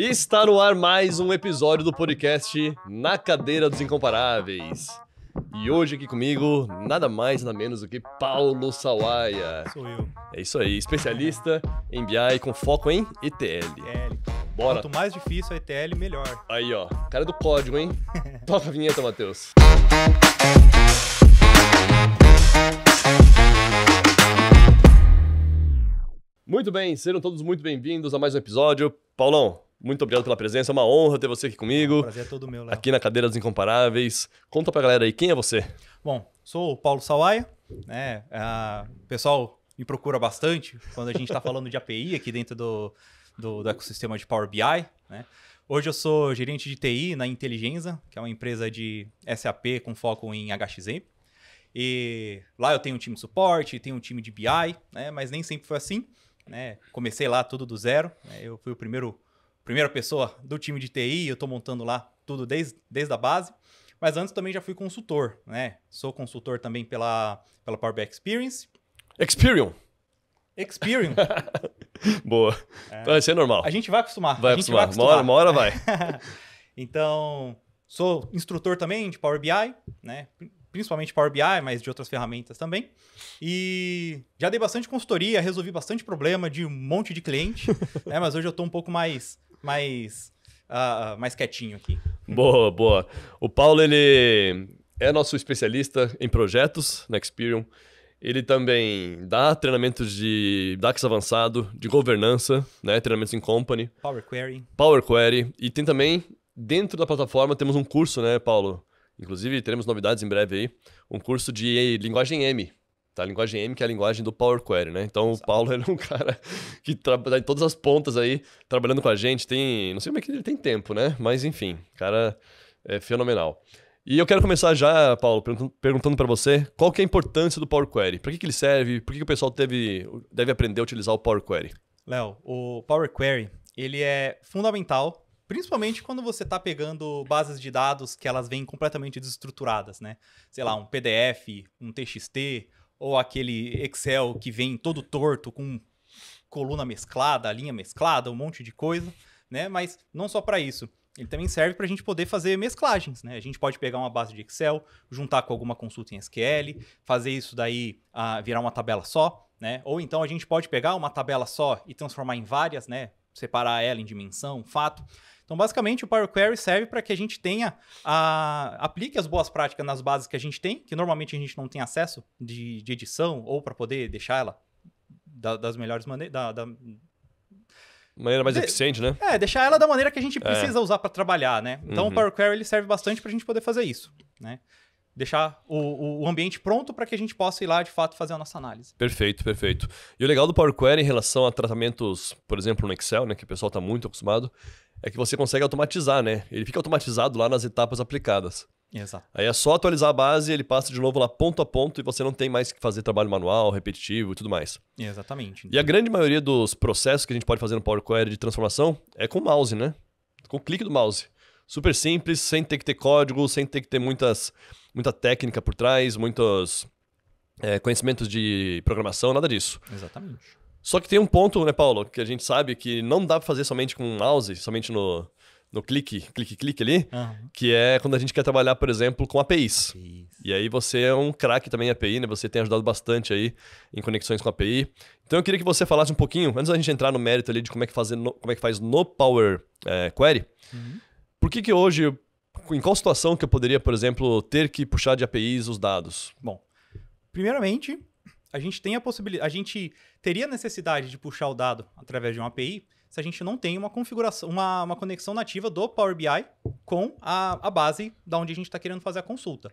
E está no ar mais um episódio do podcast Na Cadeira dos Incomparáveis. E hoje aqui comigo, nada mais nada menos do que Paulo Sawaia. Sou eu. É isso aí, especialista em BI com foco em ETL. ETL. Bora. Quanto mais difícil a ETL, melhor. Aí, ó, cara do código, hein? Toca a vinheta, Matheus. Muito bem, sejam todos muito bem-vindos a mais um episódio. Paulão, muito obrigado pela presença. É uma honra ter você aqui comigo. É um prazer é todo meu, Léo. Aqui na Cadeira dos Incomparáveis. Conta pra galera aí, quem é você? Bom, sou o Paulo Sawaia. Né? Ah, o pessoal me procura bastante quando a gente está falando de API aqui dentro do, do, do ecossistema de Power BI. Né? Hoje eu sou gerente de TI na Inteligenza, que é uma empresa de SAP com foco em HXM. E lá eu tenho um time de suporte, tenho um time de BI, né? mas nem sempre foi assim. Né? Comecei lá tudo do zero. Né? Eu fui o primeiro primeira pessoa do time de TI, eu estou montando lá tudo desde, desde a base. Mas antes também já fui consultor, né? Sou consultor também pela, pela Power BI Experience. Experian. Experian. Boa. É, vai então, ser é normal. A gente vai acostumar. Vai, acostumar. vai acostumar. Uma hora, vai. então, sou instrutor também de Power BI, né? Principalmente Power BI, mas de outras ferramentas também. E já dei bastante consultoria, resolvi bastante problema de um monte de cliente, né? Mas hoje eu estou um pouco mais mais, uh, mais quietinho aqui. Boa, boa. O Paulo, ele é nosso especialista em projetos na Experium. Ele também dá treinamentos de DAX avançado, de governança, né? treinamentos em company. Power Query. Power Query. E tem também, dentro da plataforma, temos um curso, né, Paulo? Inclusive, teremos novidades em breve aí. Um curso de linguagem M, Tá? A linguagem M, que é a linguagem do Power Query, né? Então Exato. o Paulo é um cara que trabalha tá em todas as pontas aí, trabalhando com a gente. Tem. Não sei como é que ele tem tempo, né? Mas enfim, cara é fenomenal. E eu quero começar já, Paulo, perguntando para você qual que é a importância do Power Query. Para que, que ele serve? Por que, que o pessoal deve, deve aprender a utilizar o Power Query? Léo, o Power Query ele é fundamental, principalmente quando você está pegando bases de dados que elas vêm completamente desestruturadas, né? Sei lá, um PDF, um TXT, ou aquele Excel que vem todo torto com coluna mesclada, linha mesclada, um monte de coisa, né? Mas não só para isso. Ele também serve para a gente poder fazer mesclagens, né? A gente pode pegar uma base de Excel, juntar com alguma consulta em SQL, fazer isso daí ah, virar uma tabela só, né? Ou então a gente pode pegar uma tabela só e transformar em várias, né? Separar ela em dimensão, fato. Então, basicamente, o Power Query serve para que a gente tenha, a, aplique as boas práticas nas bases que a gente tem, que normalmente a gente não tem acesso de, de edição ou para poder deixar ela da, das melhores maneiras, da, da maneira mais de... eficiente, né? É, deixar ela da maneira que a gente é. precisa é. usar para trabalhar, né? Então uhum. o Power Query ele serve bastante para a gente poder fazer isso, né? Deixar o, o ambiente pronto para que a gente possa ir lá de fato fazer a nossa análise. Perfeito, perfeito. E o legal do Power Query em relação a tratamentos, por exemplo, no Excel, né, que o pessoal está muito acostumado, é que você consegue automatizar, né? Ele fica automatizado lá nas etapas aplicadas. Exato. Aí é só atualizar a base, ele passa de novo lá ponto a ponto e você não tem mais que fazer trabalho manual, repetitivo e tudo mais. Exatamente. E a grande maioria dos processos que a gente pode fazer no Power Query de transformação é com o mouse, né? Com o clique do mouse. Super simples, sem ter que ter código, sem ter que ter muitas, muita técnica por trás, muitos é, conhecimentos de programação, nada disso. Exatamente. Só que tem um ponto, né, Paulo, que a gente sabe que não dá para fazer somente com mouse, somente no, no clique, clique, clique ali, uhum. que é quando a gente quer trabalhar, por exemplo, com APIs. APIs. E aí você é um craque também em API, né? Você tem ajudado bastante aí em conexões com API. Então eu queria que você falasse um pouquinho, antes da gente entrar no mérito ali de como é que, fazer no, como é que faz no Power é, Query, uhum. por que que hoje, em qual situação que eu poderia, por exemplo, ter que puxar de APIs os dados? Bom, primeiramente, a gente tem a possibilidade, a gente teria necessidade de puxar o dado através de uma API se a gente não tem uma configuração, uma, uma conexão nativa do Power BI com a, a base da onde a gente está querendo fazer a consulta.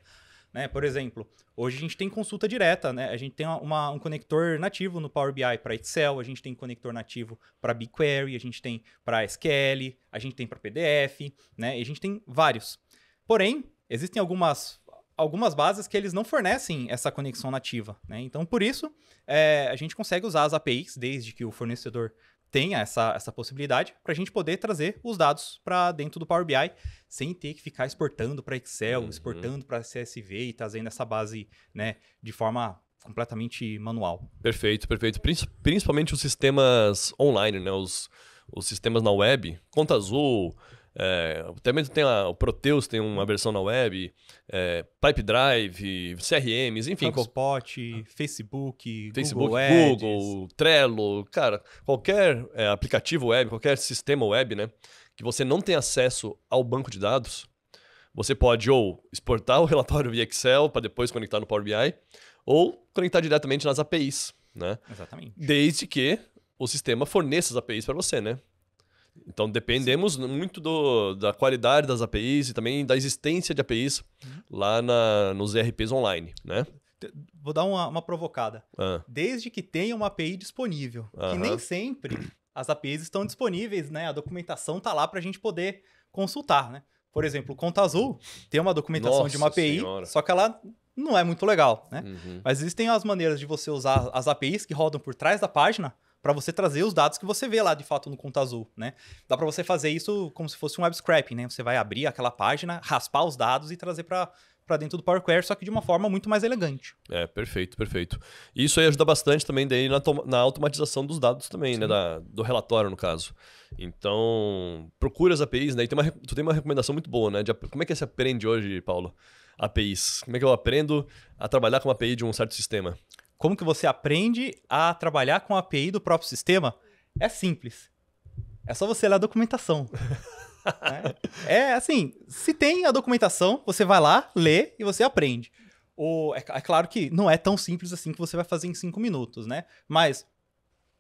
Né? Por exemplo, hoje a gente tem consulta direta, né? a gente tem uma, um conector nativo no Power BI para Excel, a gente tem conector nativo para BigQuery, a gente tem para SQL, a gente tem para PDF, né? e a gente tem vários. Porém, existem algumas algumas bases que eles não fornecem essa conexão nativa. Né? Então, por isso, é, a gente consegue usar as APIs, desde que o fornecedor tenha essa, essa possibilidade, para a gente poder trazer os dados para dentro do Power BI, sem ter que ficar exportando para Excel, uhum. exportando para CSV e trazendo essa base né, de forma completamente manual. Perfeito, perfeito. Principalmente os sistemas online, né? os, os sistemas na web, Conta Azul, é, até mesmo tem a, o Proteus tem uma versão na web, é, Pipe Drive, CRMs, enfim. HubSpot, qual... Ah. Facebook, Facebook, Google, Google Trello, cara, qualquer é, aplicativo web, qualquer sistema web, né? Que você não tem acesso ao banco de dados, você pode ou exportar o relatório via Excel para depois conectar no Power BI, ou conectar diretamente nas APIs, né? Exatamente. Desde que o sistema forneça as APIs para você, né? Então dependemos muito do, da qualidade das APIs e também da existência de APIs uhum. lá na, nos ERPs online, né? Vou dar uma, uma provocada. Ah. Desde que tenha uma API disponível, que nem sempre as APIs estão disponíveis, né? A documentação está lá para a gente poder consultar, né? Por exemplo, o Conta Azul tem uma documentação Nossa de uma API, senhora. só que ela não é muito legal, né? Uhum. Mas existem as maneiras de você usar as APIs que rodam por trás da página para você trazer os dados que você vê lá de fato no Conta Azul, né? Dá para você fazer isso como se fosse um web scraping, né? Você vai abrir aquela página, raspar os dados e trazer para para dentro do Power Query, só que de uma forma muito mais elegante. É, perfeito, perfeito. E isso aí ajuda bastante também daí na, na automatização dos dados também, né? Sim. né? Da, do relatório, no caso. Então, procura as APIs, né? E tem uma, tu tem uma recomendação muito boa, né? De, como é que você aprende hoje, Paulo? APIs. Como é que eu aprendo a trabalhar com uma API de um certo sistema? Como que você aprende a trabalhar com a API do próprio sistema? É simples. É só você ler a documentação. Né? É assim, se tem a documentação, você vai lá, lê e você aprende. O é, é claro que não é tão simples assim que você vai fazer em cinco minutos, né? Mas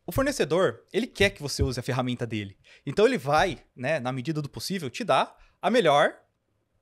o fornecedor, ele quer que você use a ferramenta dele. Então ele vai, né, na medida do possível, te dar a melhor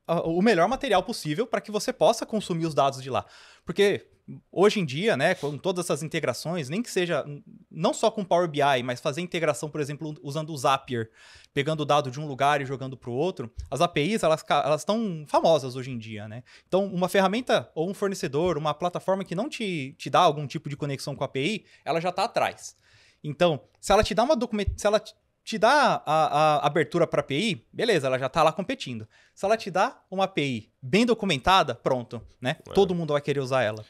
o melhor material possível para que você possa consumir os dados de lá. Porque hoje em dia, né, com todas essas integrações, nem que seja não só com Power BI, mas fazer integração, por exemplo, usando o Zapier, pegando o dado de um lugar e jogando para o outro, as APIs elas estão famosas hoje em dia, né? Então, uma ferramenta ou um fornecedor, uma plataforma que não te, te dá algum tipo de conexão com a API, ela já está atrás. Então, se ela te dá uma se ela te dá a, a abertura para API, beleza, ela já está lá competindo. Se ela te dá uma API bem documentada, pronto, né? É. Todo mundo vai querer usar ela.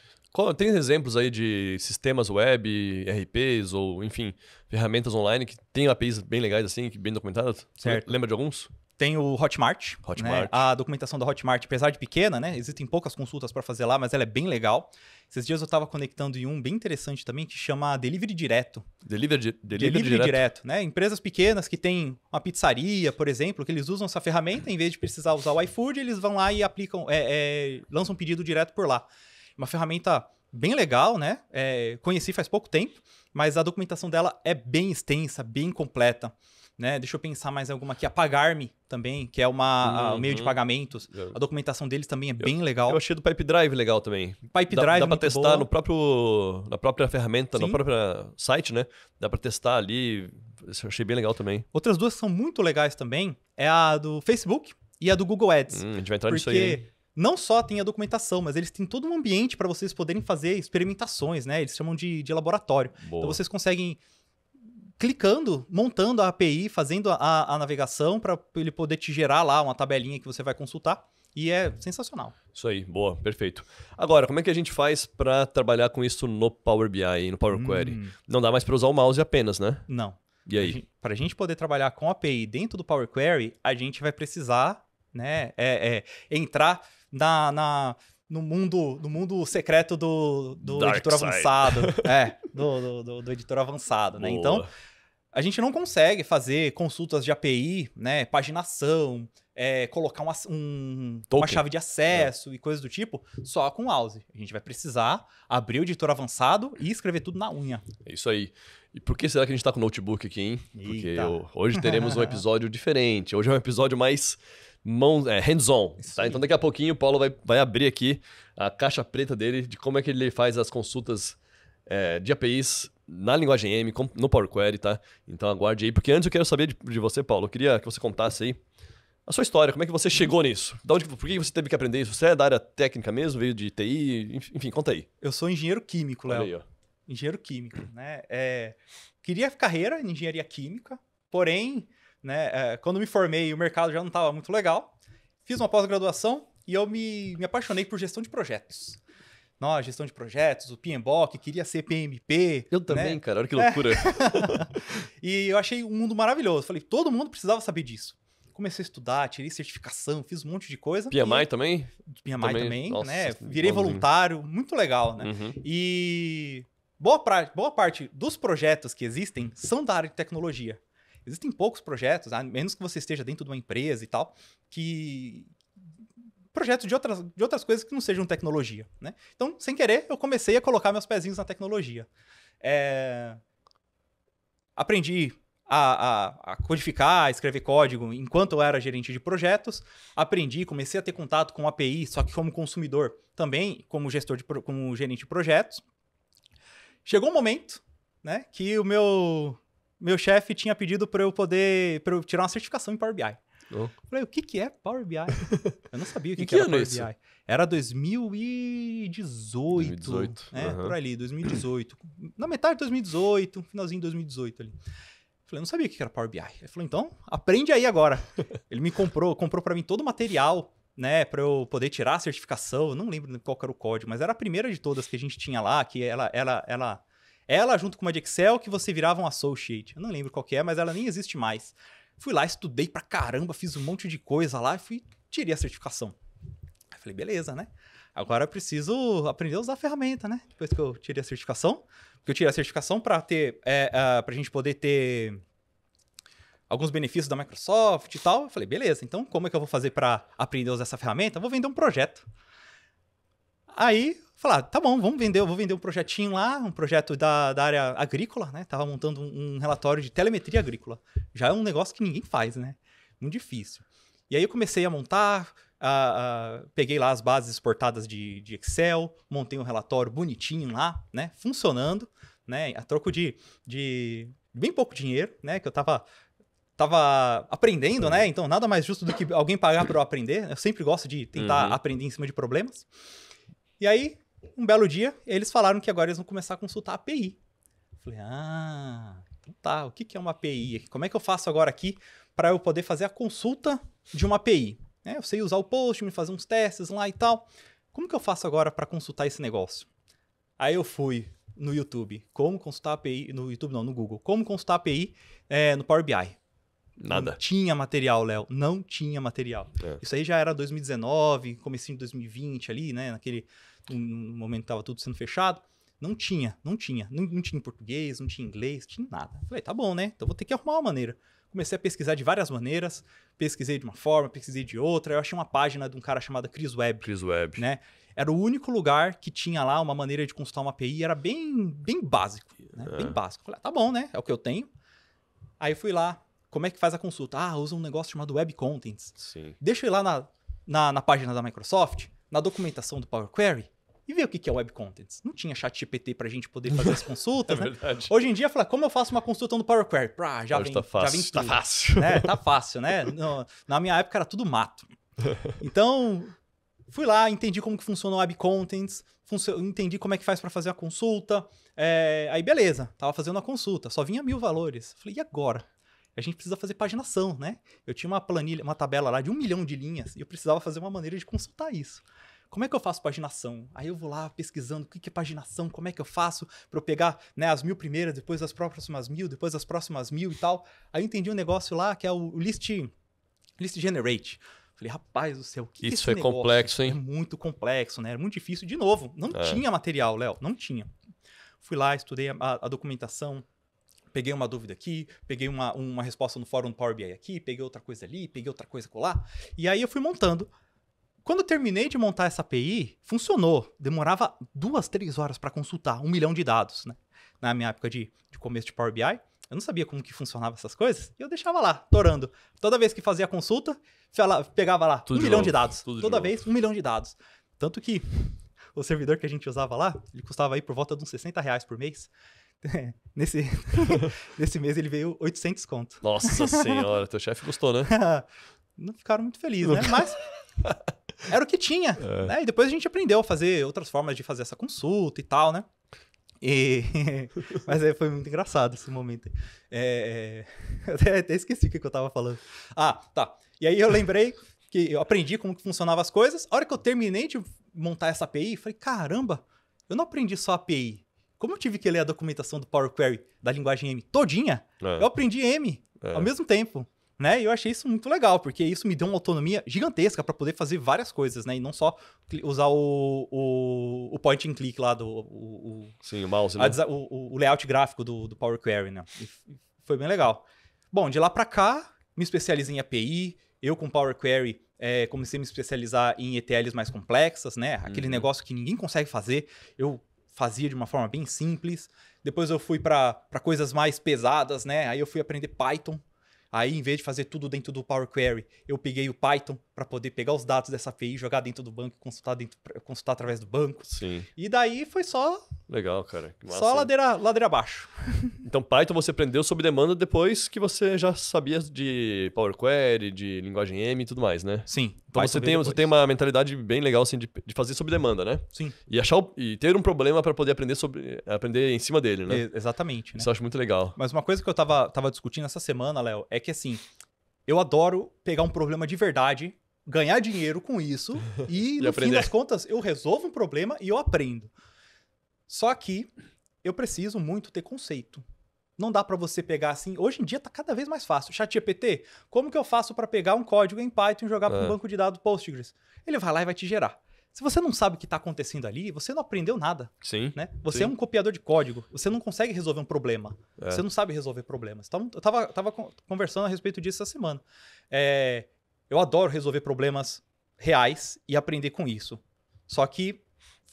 Tem exemplos aí de sistemas web, RPs ou, enfim, ferramentas online que têm APIs bem legais assim, bem documentadas? Certo. Lembra de alguns? Tem o Hotmart. Né? Hotmart. Né? A documentação da Hotmart, apesar de pequena, né? Existem poucas consultas para fazer lá, mas ela é bem legal. Esses dias eu estava conectando em um bem interessante também que chama Delivery Direto. Delivery, di delivery, delivery direto. direto. né? Empresas pequenas que têm uma pizzaria, por exemplo, que eles usam essa ferramenta, em vez de precisar usar o iFood, eles vão lá e aplicam, é, é, lançam um pedido direto por lá. Uma ferramenta bem legal, né? É, conheci faz pouco tempo, mas a documentação dela é bem extensa, bem completa né? Deixa eu pensar mais alguma aqui. Apagar-me também, que é uma, uhum. um meio de uhum. pagamentos. Uhum. A documentação deles também é eu, bem legal. Eu achei do Pipe Drive legal também. Pipe Drive Dá pra testar boa. no próprio, na própria ferramenta, Sim. no próprio site, né? Dá pra testar ali. eu achei bem legal também. Outras duas que são muito legais também é a do Facebook e a do Google Ads. Hum, a gente vai entrar porque... nisso aí. Hein? não só tem a documentação, mas eles têm todo um ambiente para vocês poderem fazer experimentações, né? Eles chamam de, de laboratório. Então boa. Então vocês conseguem clicando, montando a API, fazendo a, a navegação para ele poder te gerar lá uma tabelinha que você vai consultar. E é sensacional. Isso aí, boa, perfeito. Agora, como é que a gente faz para trabalhar com isso no Power BI, no Power hum. Query? Não dá mais para usar o mouse apenas, né? Não. E aí? Para a gente poder trabalhar com a API dentro do Power Query, a gente vai precisar né, é, é entrar na, na, no, mundo, no mundo secreto do, do editor side. avançado. é, do, do, do, do editor avançado. Né? Então, a gente não consegue fazer consultas de API, né? Paginação, é, colocar uma, um, uma chave de acesso é. e coisas do tipo, só com o House. A gente vai precisar abrir o editor avançado e escrever tudo na unha. É isso aí. E por que será que a gente está com o notebook aqui, hein? Porque eu, hoje teremos um episódio diferente. Hoje é um episódio mais é, hands-on. Tá? Então daqui a pouquinho o Paulo vai, vai abrir aqui a caixa preta dele de como é que ele faz as consultas é, de APIs na linguagem M, no Power Query, tá? Então aguarde aí, porque antes eu quero saber de, de, você, Paulo. Eu queria que você contasse aí a sua história, como é que você chegou nisso? Da onde, por que você teve que aprender isso? Você é da área técnica mesmo, veio de TI? Enfim, conta aí. Eu sou engenheiro químico, Léo. Engenheiro químico, né? É, queria carreira em engenharia química, porém, né, é, quando me formei, o mercado já não estava muito legal. Fiz uma pós-graduação e eu me, me apaixonei por gestão de projetos nossa gestão de projetos, o PMBOK, queria ser PMP. Eu né? também, né? cara, olha que é. loucura. É. e eu achei um mundo maravilhoso. Falei, todo mundo precisava saber disso. Comecei a estudar, tirei certificação, fiz um monte de coisa. PMI e... também? PMI também, também Nossa, né? Virei voluntário, muito legal, né? Uhum. E boa, pra... boa parte dos projetos que existem são da área de tecnologia. Existem poucos projetos, a menos que você esteja dentro de uma empresa e tal, que, projetos de outras, de outras coisas que não sejam tecnologia, né? Então, sem querer, eu comecei a colocar meus pezinhos na tecnologia. É... Aprendi a, a, a, codificar, a escrever código enquanto eu era gerente de projetos. Aprendi, comecei a ter contato com API, só que como consumidor, também como gestor de, como gerente de projetos. Chegou um momento, né, que o meu meu chefe tinha pedido para eu poder para eu tirar uma certificação em Power BI. Eu falei, o que, que é Power BI? Eu não sabia o que, que, que era Power BI. Era 2018. 2018. É, uhum. por ali, 2018. Na metade de 2018, finalzinho de 2018 ali. falei, eu não sabia o que era Power BI. Ele falou, então, aprende aí agora. Ele me comprou, comprou para mim todo o material né, para eu poder tirar a certificação, eu não lembro qual era o código, mas era a primeira de todas que a gente tinha lá, que ela ela ela ela junto com uma de Excel que você virava um associate. Eu não lembro qual que é, mas ela nem existe mais. Fui lá, estudei pra caramba, fiz um monte de coisa lá e fui, tirei a certificação. Aí falei, beleza, né? Agora eu preciso aprender a usar a ferramenta, né? Depois que eu tirei a certificação. Porque eu tirei a certificação para ter. É, uh, pra gente poder ter alguns benefícios da Microsoft e tal. Eu falei, beleza, então como é que eu vou fazer para aprender a usar essa ferramenta? Eu vou vender um projeto. Aí falar, tá bom, vamos vender, eu vou vender um projetinho lá, um projeto da, da área agrícola, né? Tava montando um, um relatório de telemetria agrícola. Já é um negócio que ninguém faz, né? Muito difícil. E aí eu comecei a montar, a, a, peguei lá as bases exportadas de, de, Excel, montei um relatório bonitinho lá, né? Funcionando, né? A troco de, de bem pouco dinheiro, né? Que eu tava tava aprendendo, né? Então, nada mais justo do que alguém pagar para eu aprender. Eu sempre gosto de tentar uhum. aprender em cima de problemas. E aí, um belo dia, eles falaram que agora eles vão começar a consultar a API. falei, ah, então tá, o que, é uma API? Como é que eu faço agora aqui para eu poder fazer a consulta de uma API? É, eu sei usar o Postman, fazer uns testes lá e tal. Como que eu faço agora para consultar esse negócio? Aí eu fui no YouTube, como consultar a API, no YouTube não, no Google, como consultar a API é, no Power BI. Nada. Não tinha material, Léo. Não tinha material. É. Isso aí já era 2019, comecinho de 2020 ali, né? Naquele um momento que tava tudo sendo fechado. Não tinha, não tinha. Não, não tinha em português, não tinha em inglês, tinha nada. Falei, tá bom, né? Então vou ter que arrumar uma maneira. Comecei a pesquisar de várias maneiras. Pesquisei de uma forma, pesquisei de outra. Eu achei uma página de um cara chamado Chris Webb. Chris Webb. Né? Era o único lugar que tinha lá uma maneira de consultar uma API. Era bem, bem básico. Né? É. Bem básico. Falei, ah, tá bom, né? É o que eu tenho. Aí fui lá, como é que faz a consulta? Ah, usa um negócio chamado Web Contents. Sim. Deixa eu ir lá na, na, na página da Microsoft, na documentação do Power Query, e ver o que é Web Contents. Não tinha chat GPT pra gente poder fazer as consultas, é né? Verdade. Hoje em dia, fala, como eu faço uma consulta no Power Query? Pra, tá já, vem, tá fácil, já vem tudo. Tá fácil. Né? Tá fácil, né? No, na minha época era tudo mato. Então, fui lá, entendi como que funciona o Web Contents, entendi como é que faz para fazer a consulta. É, aí, beleza, tava fazendo a consulta, só vinha mil valores. Falei, e agora? a gente precisa fazer paginação, né? Eu tinha uma planilha, uma tabela lá de um milhão de linhas e eu precisava fazer uma maneira de consultar isso. Como é que eu faço paginação? Aí eu vou lá pesquisando o que, é paginação, como é que eu faço para eu pegar né, as mil primeiras, depois as próximas mil, depois as próximas mil e tal. Aí eu entendi um negócio lá que é o list, list generate. Falei, rapaz do céu, o que Isso que é, é complexo, hein? É muito complexo, né? Era muito difícil. De novo, não é. tinha material, Léo, não tinha. Fui lá, estudei a, a documentação, peguei uma dúvida aqui, peguei uma, uma resposta no fórum do Power BI aqui, peguei outra coisa ali, peguei outra coisa lá. E aí eu fui montando. Quando eu terminei de montar essa API, funcionou. Demorava duas, três horas para consultar um milhão de dados, né? Na minha época de, de começo de Power BI, eu não sabia como que funcionava essas coisas e eu deixava lá, torando. Toda vez que fazia a consulta, pegava lá Tudo um de milhão novo. de dados. Tudo Toda de vez, novo. um milhão de dados. Tanto que o servidor que a gente usava lá, ele custava aí por volta de uns 60 reais por mês. É, nesse, nesse mês ele veio 800 conto. Nossa senhora, teu chefe gostou, né? Não ficaram muito felizes, né? Mas era o que tinha. É. Né? E depois a gente aprendeu a fazer outras formas de fazer essa consulta e tal, né? E... Mas aí é, foi muito engraçado esse momento. É... Eu é, até, até esqueci o que eu tava falando. Ah, tá. E aí eu lembrei que eu aprendi como que funcionavam as coisas. A hora que eu terminei de montar essa API, falei, caramba, eu não aprendi só API. Como eu tive que ler a documentação do Power Query da linguagem M todinha, é. eu aprendi M é. ao mesmo tempo. Né? E eu achei isso muito legal, porque isso me deu uma autonomia gigantesca para poder fazer várias coisas, né? E não só usar o, o, o point and click lá do. O, o Sim, o mouse, né? o, o, layout gráfico do, do Power Query, né? E foi bem legal. Bom, de lá para cá, me especializei em API, eu com Power Query é, comecei a me especializar em ETLs mais complexas, né? Aquele uhum. negócio que ninguém consegue fazer. Eu fazia de uma forma bem simples. Depois eu fui para coisas mais pesadas, né? Aí eu fui aprender Python. Aí, em vez de fazer tudo dentro do Power Query, eu peguei o Python para poder pegar os dados dessa API, jogar dentro do banco, consultar dentro, consultar através do banco. Sim. E daí foi só. Legal, cara. Massa, só ladeira, ladeira abaixo. então, Python você aprendeu sob demanda depois que você já sabia de Power Query, de linguagem M e tudo mais, né? Sim. Então Python você tem, você tem uma mentalidade bem legal assim de, de fazer sob demanda, né? Sim. E achar o, e ter um problema para poder aprender sobre aprender em cima dele, né? E, exatamente. Né? Isso né? eu acho muito legal. Mas uma coisa que eu tava, tava discutindo essa semana, Léo, é que assim, eu adoro pegar um problema de verdade, ganhar dinheiro com isso e, e no aprender. fim das contas eu resolvo um problema e eu aprendo. Só que eu preciso muito ter conceito. Não dá para você pegar assim. Hoje em dia tá cada vez mais fácil. Chat GPT, como que eu faço para pegar um código em Python e jogar é. para um ah. banco de dados Postgres? Ele vai lá e vai te gerar. Se você não sabe o que está acontecendo ali, você não aprendeu nada. Sim. Né? Você sim. é um copiador de código. Você não consegue resolver um problema. É. Você não sabe resolver problemas. Então, eu estava conversando a respeito disso essa semana. É, eu adoro resolver problemas reais e aprender com isso. Só que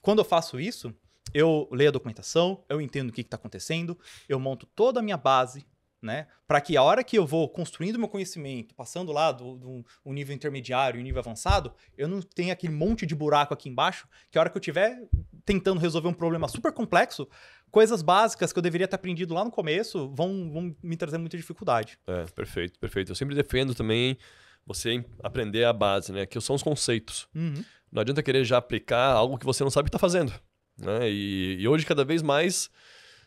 quando eu faço isso, eu leio a documentação, eu entendo o que está acontecendo, eu monto toda a minha base né? Para que a hora que eu vou construindo meu conhecimento, passando lá do, do um nível intermediário e nível avançado, eu não tenha aquele monte de buraco aqui embaixo, que a hora que eu estiver tentando resolver um problema super complexo, coisas básicas que eu deveria ter aprendido lá no começo vão, vão me trazer muita dificuldade. É, perfeito, perfeito. Eu sempre defendo também você aprender a base, né? Que são os conceitos. Uhum. Não adianta querer já aplicar algo que você não sabe que está fazendo. Né? E, e hoje, cada vez mais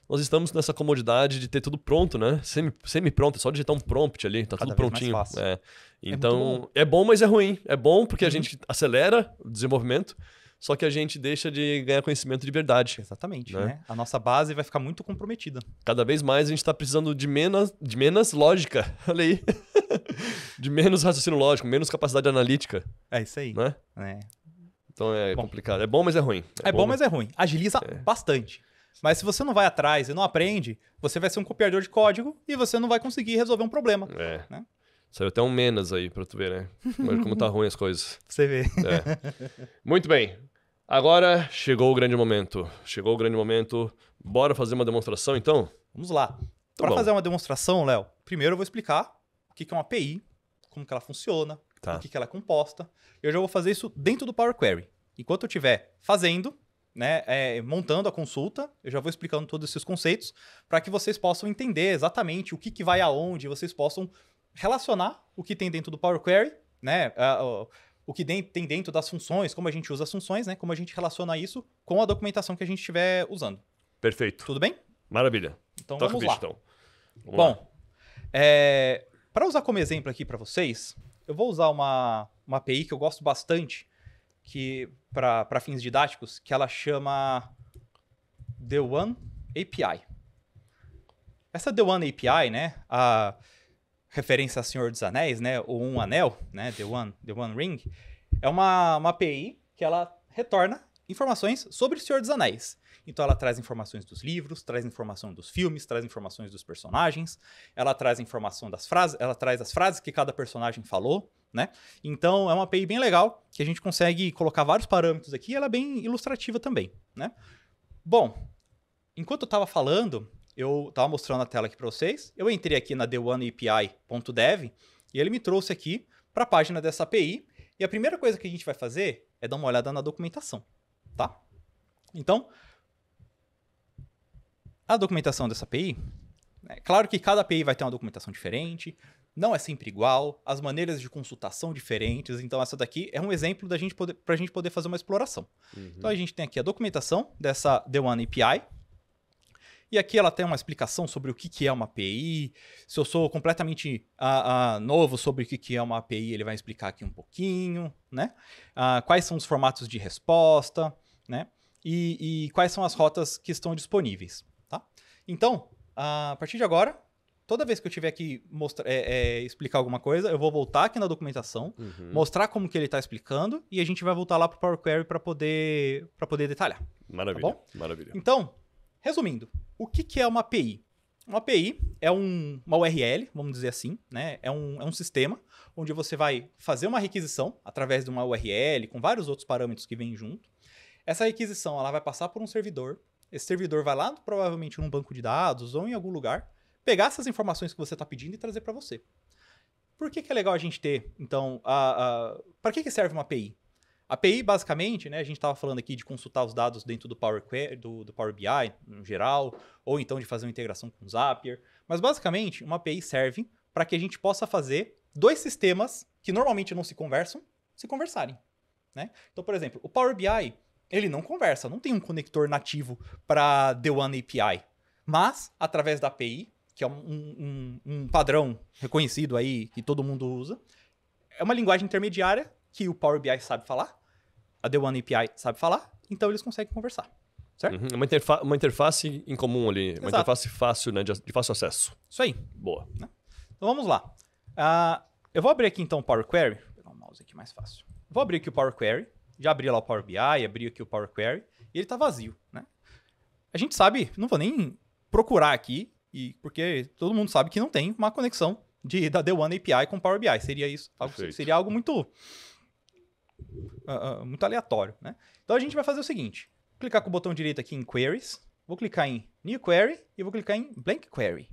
nós estamos nessa comodidade de ter tudo pronto, né? Semi, semi pronto, é só digitar um prompt ali, tá Cada tudo prontinho. É. é. Então, é, é, bom, mas é ruim. É bom porque uhum. a gente acelera o desenvolvimento, só que a gente deixa de ganhar conhecimento de verdade. Exatamente, né? né? A nossa base vai ficar muito comprometida. Cada vez mais a gente está precisando de menos, de menos lógica, olha aí. de menos raciocínio lógico, menos capacidade analítica. É isso aí. Né? É. Então é bom. complicado. É bom, mas é ruim. É, é bom, mas é ruim. Agiliza é. bastante. Mas se você não vai atrás e não aprende, você vai ser um copiador de código e você não vai conseguir resolver um problema. É. Né? Saiu até um menos aí para tu ver, né? Mas como tá ruim as coisas. Você vê. É. Muito bem. Agora chegou o grande momento. Chegou o grande momento. Bora fazer uma demonstração então? Vamos lá. Então para fazer uma demonstração, Léo, primeiro eu vou explicar o que é uma API, como que ela funciona, tá. o que ela é composta. Eu já vou fazer isso dentro do Power Query. Enquanto eu estiver fazendo, né, é, montando a consulta. Eu já vou explicando todos esses conceitos para que vocês possam entender exatamente o que, que vai aonde, vocês possam relacionar o que tem dentro do Power Query, né, uh, o que de tem dentro das funções, como a gente usa as funções, né, como a gente relaciona isso com a documentação que a gente estiver usando. Perfeito. Tudo bem? Maravilha. Então Toca vamos lá. então. Vamos Bom, é, para usar como exemplo aqui para vocês, eu vou usar uma, uma API que eu gosto bastante, que para fins didáticos que ela chama The One API. Essa The One API, né, a referência a Senhor dos Anéis, né, ou um anel, né, The One, The One Ring, é uma, uma API que ela retorna informações sobre o Senhor dos Anéis. Então ela traz informações dos livros, traz informação dos filmes, traz informações dos personagens, ela traz informação das frases, ela traz as frases que cada personagem falou, né? Então é uma API bem legal, que a gente consegue colocar vários parâmetros aqui, e ela é bem ilustrativa também, né? Bom, enquanto eu estava falando, eu estava mostrando a tela aqui para vocês, eu entrei aqui na theoneapi.dev e ele me trouxe aqui para a página dessa API, e a primeira coisa que a gente vai fazer é dar uma olhada na documentação, tá? Então, a documentação dessa API, é claro que cada API vai ter uma documentação diferente, não é sempre igual, as maneiras de consultação diferentes. Então, essa daqui é um exemplo da gente poder, pra gente poder fazer uma exploração. Uhum. Então, a uhum. gente tem aqui a documentação dessa The One API. E aqui ela tem uma explicação sobre o que, que é uma API. Se eu sou completamente uh, uh, novo sobre o que, que é uma API, ele vai explicar aqui um pouquinho, né? Uh, quais são os formatos de resposta, né? E, e, quais são as rotas que estão disponíveis, tá? Então, a partir de agora, toda vez que eu tiver que mostrar, é, é, explicar alguma coisa, eu vou voltar aqui na documentação, uhum. mostrar como que ele está explicando e a gente vai voltar lá para o Power Query para poder, poder detalhar. Tá maravilha, tá maravilha. Então, resumindo, o que, que é uma API? Uma API é um, uma URL, vamos dizer assim, né? É um, é um sistema onde você vai fazer uma requisição através de uma URL com vários outros parâmetros que vêm junto. Essa requisição ela vai passar por um servidor. Esse servidor vai lá, provavelmente num banco de dados ou em algum lugar, pegar essas informações que você está pedindo e trazer para você. Por que, que, é legal a gente ter, então, para que, que serve uma API? A API, basicamente, né, a gente estava falando aqui de consultar os dados dentro do Power, Query, do, do Power BI, no geral, ou então de fazer uma integração com o Zapier. Mas, basicamente, uma API serve para que a gente possa fazer dois sistemas que normalmente não se conversam, se conversarem. Né? Então, por exemplo, o Power BI, ele não conversa, não tem um conector nativo para The One API. Mas, através da API, que é um, um, um padrão reconhecido aí que todo mundo usa. É uma linguagem intermediária que o Power BI sabe falar, a The One API sabe falar, então eles conseguem conversar. Certo? Uhum. É uma, interfa uma interface em comum ali, Exato. uma interface fácil, né? De, fácil acesso. Isso aí. Boa. Né? Então vamos lá. Uh, eu vou abrir aqui então o Power Query. Vou pegar o um mouse aqui mais fácil. Vou abrir aqui o Power Query. Já abri lá o Power BI, abri aqui o Power Query. E ele está vazio, né? A gente sabe, não vou nem procurar aqui e porque todo mundo sabe que não tem uma conexão de, da The One API com Power BI. Seria isso. Algo, seria algo muito, uh, uh, muito aleatório. Né? Então a gente vai fazer o seguinte: clicar com o botão direito aqui em Queries, vou clicar em New Query e vou clicar em Blank Query.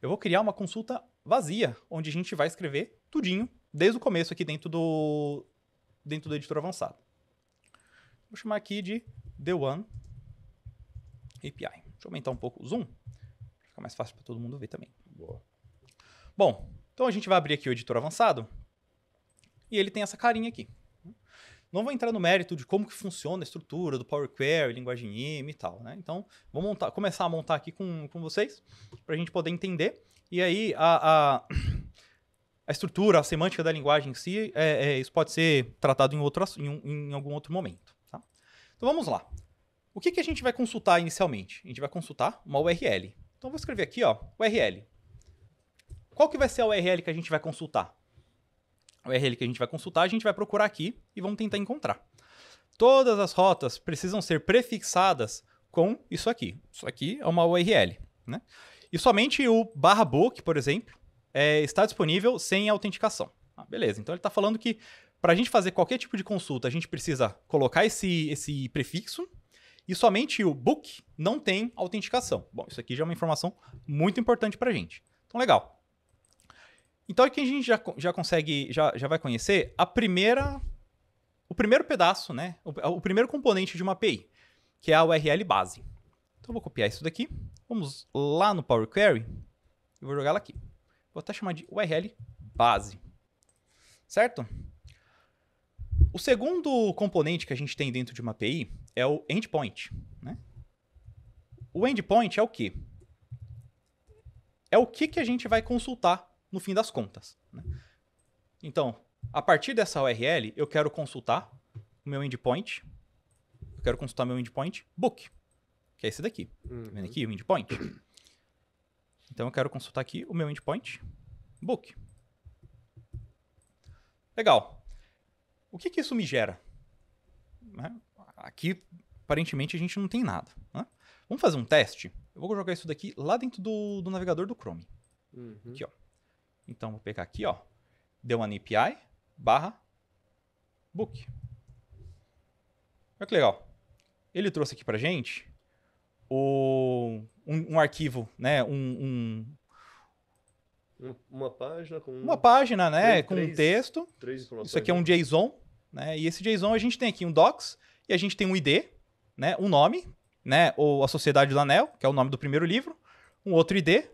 Eu vou criar uma consulta vazia, onde a gente vai escrever tudinho, desde o começo aqui dentro do, dentro do editor avançado. Vou chamar aqui de The One API. Deixa eu aumentar um pouco o zoom. Fica mais fácil para todo mundo ver também. Boa. Bom, então a gente vai abrir aqui o editor avançado. E ele tem essa carinha aqui. Não vou entrar no mérito de como que funciona a estrutura do Power Query, linguagem M e tal, né? Então, vou montar, começar a montar aqui com, com vocês, para a gente poder entender. E aí, a, a, a, estrutura, a semântica da linguagem em si, é, é, isso pode ser tratado em, outro, em, em algum outro momento, tá? Então, vamos lá. O que, que a gente vai consultar inicialmente? A gente vai consultar uma URL. Então vou escrever aqui, ó, URL. Qual que vai ser a URL que a gente vai consultar? A URL que a gente vai consultar, a gente vai procurar aqui e vamos tentar encontrar. Todas as rotas precisam ser prefixadas com isso aqui. Isso aqui é uma URL, né? E somente o barra book, por exemplo, é, está disponível sem autenticação. Ah, beleza, então ele está falando que para a gente fazer qualquer tipo de consulta, a gente precisa colocar esse, esse prefixo, e somente o book não tem autenticação. Bom, isso aqui já é uma informação muito importante para a gente. Então, legal. Então, aqui a gente já, já consegue, já, já vai conhecer a primeira, o primeiro pedaço, né? O, o primeiro componente de uma API, que é a URL base. Então, eu vou copiar isso daqui. Vamos lá no Power Query e vou jogar ela aqui. Vou até chamar de URL base. Certo? O segundo componente que a gente tem dentro de uma API é o endpoint. Né? O endpoint é o quê? É o que, que a gente vai consultar no fim das contas. Né? Então, a partir dessa URL, eu quero consultar o meu endpoint. Eu quero consultar meu endpoint book, que é esse daqui. Uhum. Tá vendo aqui uhum. o endpoint? Então, eu quero consultar aqui o meu endpoint book. Legal. O que, que isso me gera? Né? Aqui, aparentemente, a gente não tem nada. Né? Vamos fazer um teste? Eu vou jogar isso daqui lá dentro do, do navegador do Chrome. Uhum. Aqui, ó. Então, vou pegar aqui, ó. Deu uma API barra book. Olha que legal. Ele trouxe aqui pra gente o, um, um arquivo, né? Um, um, uma página com... Uma página, né? Três, com um texto. Isso aqui é um né? JSON. Né? E esse JSON a gente tem aqui um docs e a gente tem um ID, né? um nome, né? ou a Sociedade do Anel, que é o nome do primeiro livro, um outro ID,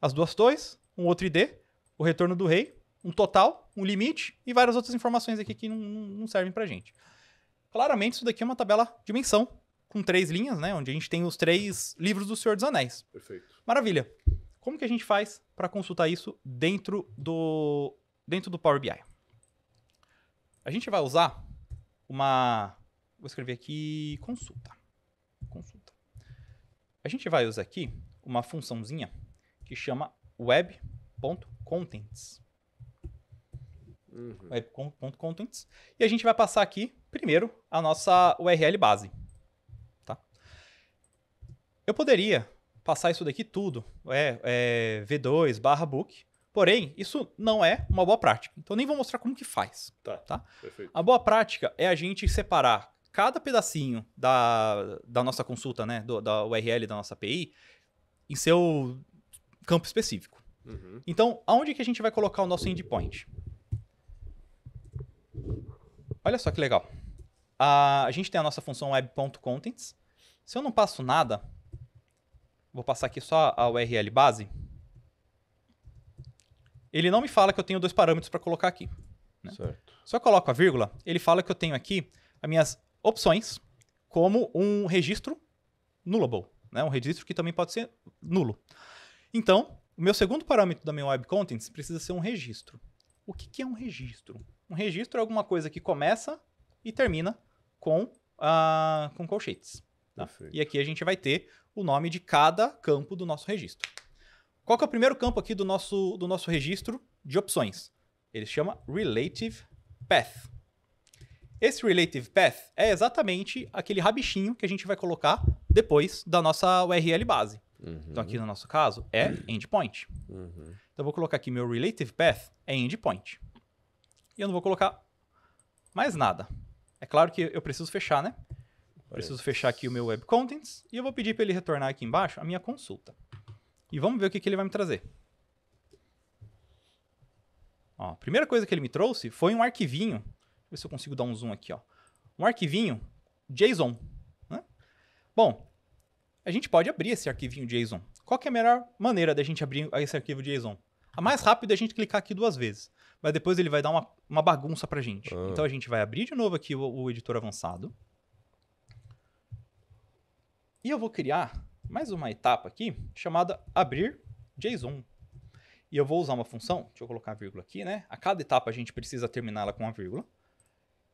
as duas torres, um outro ID, o retorno do rei, um total, um limite e várias outras informações aqui que não, não servem para gente. Claramente, isso daqui é uma tabela de menção, com três linhas, né? Onde a gente tem os três livros do Senhor dos Anéis. Perfeito. Maravilha. Como que a gente faz para consultar isso dentro do, dentro do Power BI? A gente vai usar uma. Vou escrever aqui consulta. Consulta. A gente vai usar aqui uma funçãozinha que chama web.contents. Uhum. Web.contents. E a gente vai passar aqui, primeiro, a nossa URL base. Tá? Eu poderia passar isso daqui tudo, é, é v2 barra book, Porém, isso não é uma boa prática. Então nem vou mostrar como que faz. Tá. tá? Perfeito. A boa prática é a gente separar cada pedacinho da, da nossa consulta, né? Do, da URL da nossa API, em seu campo específico. Uhum. Então, aonde que a gente vai colocar o nosso endpoint? Olha só que legal. A, a gente tem a nossa função web.contents. Se eu não passo nada, vou passar aqui só a URL base ele não me fala que eu tenho dois parâmetros para colocar aqui. Né? Certo. Só coloco a vírgula, ele fala que eu tenho aqui as minhas opções como um registro nullable, né? um registro que também pode ser nulo. Então, o meu segundo parâmetro da minha web contents precisa ser um registro. O que, que é um registro? Um registro é alguma coisa que começa e termina com, uh, com colchetes. Tá? E aqui a gente vai ter o nome de cada campo do nosso registro. Qual que é o primeiro campo aqui do nosso, do nosso registro de opções? Ele chama Relative Path. Esse Relative Path é exatamente aquele rabichinho que a gente vai colocar depois da nossa URL base. Uhum. Então, aqui no nosso caso, é endpoint. Uhum. Então, eu vou colocar aqui meu relative path é endpoint. E eu não vou colocar mais nada. É claro que eu preciso fechar, né? Preciso fechar aqui o meu web contents e eu vou pedir para ele retornar aqui embaixo a minha consulta. E vamos ver o que, que ele vai me trazer. Ó, a primeira coisa que ele me trouxe foi um arquivinho. Deixa eu ver se eu consigo dar um zoom aqui. Ó. Um arquivinho JSON. Né? Bom, a gente pode abrir esse arquivinho JSON. Qual é a melhor maneira da gente abrir esse arquivo JSON? A mais rápida é a gente clicar aqui duas vezes. Mas depois ele vai dar uma, uma bagunça pra gente. Ah. Então a gente vai abrir de novo aqui o, o editor avançado. E eu vou criar mais uma etapa aqui chamada abrir JSON. E eu vou usar uma função, deixa eu colocar a vírgula aqui, né? A cada etapa a gente precisa terminá-la com a vírgula.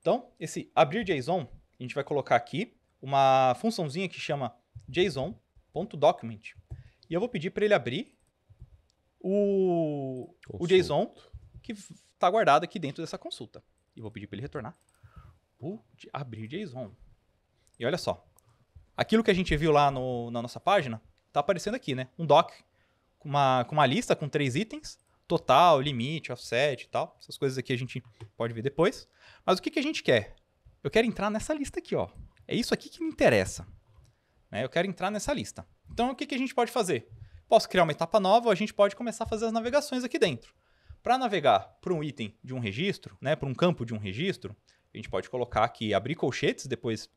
Então, esse abrir JSON, a gente vai colocar aqui uma funçãozinha que chama json.document. E eu vou pedir para ele abrir o, o JSON que está guardado aqui dentro dessa consulta. E vou pedir para ele retornar o abrir JSON. E olha só, Aquilo que a gente viu lá no, na nossa página, tá aparecendo aqui, né? Um doc com uma, com uma lista com três itens, total, limite, offset e tal. Essas coisas aqui a gente pode ver depois. Mas o que, que a gente quer? Eu quero entrar nessa lista aqui, ó. É isso aqui que me interessa. Né? Eu quero entrar nessa lista. Então, o que, que a gente pode fazer? Posso criar uma etapa nova ou a gente pode começar a fazer as navegações aqui dentro. Para navegar para um item de um registro, né, para um campo de um registro, a gente pode colocar aqui abrir colchetes, depois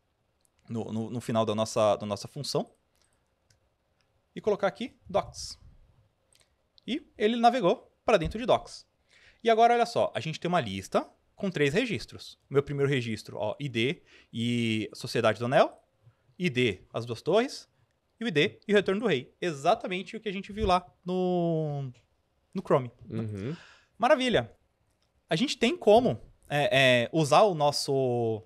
no, no, no final da nossa, da nossa função e colocar aqui docs. E ele navegou para dentro de docs. E agora, olha só, a gente tem uma lista com três registros. O meu primeiro registro, ó, ID e Sociedade do Anel, ID as duas torres, e o ID e o Retorno do Rei. Exatamente o que a gente viu lá no, no Chrome. Uhum. Maravilha! A gente tem como é, é, usar o nosso,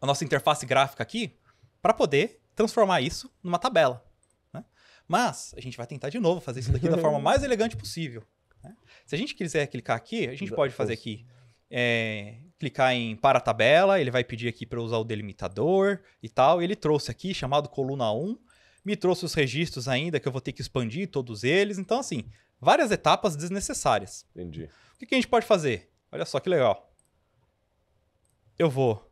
a nossa interface gráfica aqui para poder transformar isso numa tabela. Né? Mas a gente vai tentar de novo fazer isso daqui da forma mais elegante possível. Né? Se a gente quiser clicar aqui, a gente pode fazer aqui é, clicar em para tabela, ele vai pedir aqui para usar o delimitador e tal. Ele trouxe aqui, chamado coluna 1, me trouxe os registros ainda, que eu vou ter que expandir todos eles. Então, assim, várias etapas desnecessárias. Entendi. O que, que a gente pode fazer? Olha só que legal. Eu vou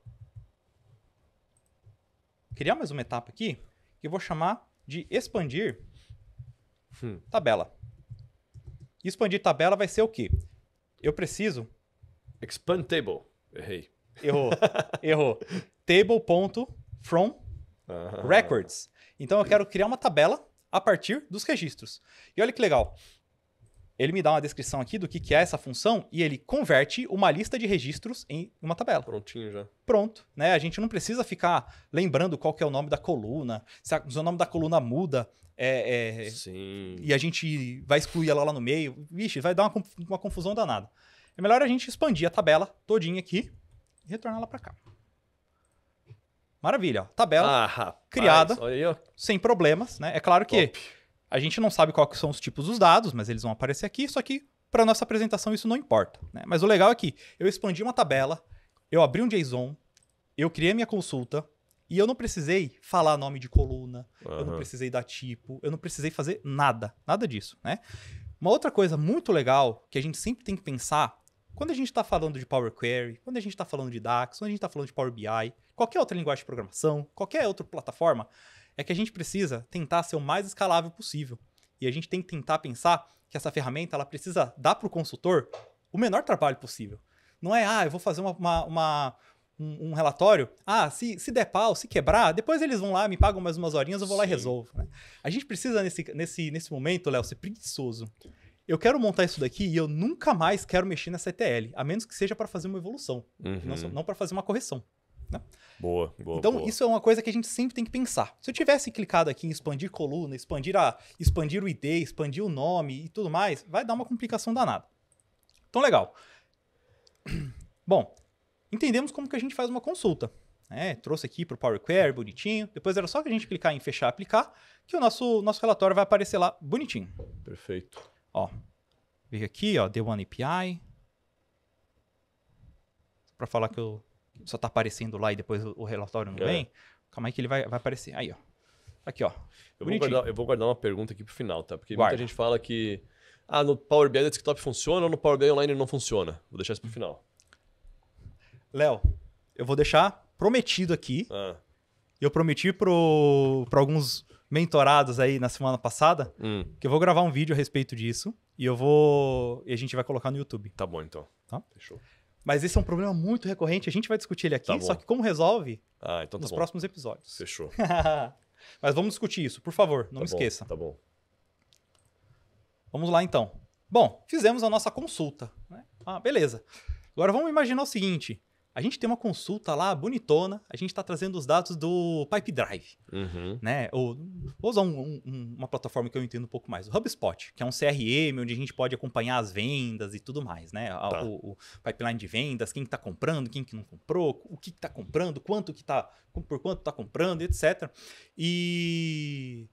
criar mais uma etapa aqui que eu vou chamar de expandir hum. tabela. Expandir tabela vai ser o quê? Eu preciso. Expand table. Errei. Errou. Errou. Table.from ah. records. Então eu quero criar uma tabela a partir dos registros. E olha que legal ele me dá uma descrição aqui do que, que é essa função e ele converte uma lista de registros em uma tabela. Prontinho já. Pronto, né? A gente não precisa ficar lembrando qual que é o nome da coluna, se, a, se o nome da coluna muda, é, é, Sim. e a gente vai excluir ela lá no meio, vixe, vai dar uma, uma confusão danada. É melhor a gente expandir a tabela todinha aqui e retornar ela para cá. Maravilha, ó. tabela ah, rapaz, criada, sem problemas, né? É claro que Top a gente não sabe quais são os tipos dos dados, mas eles vão aparecer aqui, só que para nossa apresentação isso não importa. Né? Mas o legal é que eu expandi uma tabela, eu abri um JSON, eu criei minha consulta, e eu não precisei falar nome de coluna, uhum. eu não precisei dar tipo, eu não precisei fazer nada, nada disso, né? Uma outra coisa muito legal que a gente sempre tem que pensar, quando a gente está falando de Power Query, quando a gente está falando de DAX, quando a gente está falando de Power BI, qualquer outra linguagem de programação, qualquer outra plataforma, é que a gente precisa tentar ser o mais escalável possível. E a gente tem que tentar pensar que essa ferramenta ela precisa dar para o consultor o menor trabalho possível. Não é, ah, eu vou fazer uma, uma, uma um, um, relatório. Ah, se, se der pau, se quebrar, depois eles vão lá, me pagam mais umas horinhas, eu vou Sim. lá e resolvo. Né? A gente precisa, nesse, nesse, nesse momento, Léo, ser preguiçoso. Eu quero montar isso daqui e eu nunca mais quero mexer nessa ETL, a menos que seja para fazer uma evolução, uhum. não, não para fazer uma correção. Né? Boa, boa. Então, boa. isso é uma coisa que a gente sempre tem que pensar. Se eu tivesse clicado aqui em expandir coluna, expandir, a, expandir o ID, expandir o nome e tudo mais, vai dar uma complicação danada. Então, legal. Bom, entendemos como que a gente faz uma consulta. Né? Trouxe aqui para o Power Query, bonitinho. Depois era só que a gente clicar em fechar aplicar, que o nosso, nosso relatório vai aparecer lá bonitinho. Perfeito. Ó, veja aqui, ó, deu uma API. Para falar que eu só tá aparecendo lá e depois o relatório não é. vem, calma aí que ele vai, vai aparecer. Aí, ó. Aqui, ó. Eu vou, guardar, eu vou, guardar, uma pergunta aqui pro final, tá? Porque Guarda. muita gente fala que. Ah, no Power BI desktop funciona ou no Power BI online não funciona? Vou deixar isso pro final. Léo, eu vou deixar prometido aqui. Ah. Eu prometi para alguns mentorados aí na semana passada hum. que eu vou gravar um vídeo a respeito disso. E eu vou. E a gente vai colocar no YouTube. Tá bom, então. Tá? Fechou. Mas esse é um problema muito recorrente, a gente vai discutir ele aqui, tá só que como resolve ah, então tá nos bom. próximos episódios. Fechou. Mas vamos discutir isso, por favor, não tá me bom, esqueça. Tá bom. Vamos lá então. Bom, fizemos a nossa consulta. Né? Ah, beleza. Agora vamos imaginar o seguinte: a gente tem uma consulta lá bonitona, a gente está trazendo os dados do Pipe Drive, uhum. né? Ou vou usar um, um, uma plataforma que eu entendo um pouco mais, o HubSpot, que é um CRM onde a gente pode acompanhar as vendas e tudo mais, né? Tá. O, o, pipeline de vendas, quem está comprando, quem que não comprou, o que está comprando, quanto que está por quanto está comprando, etc. E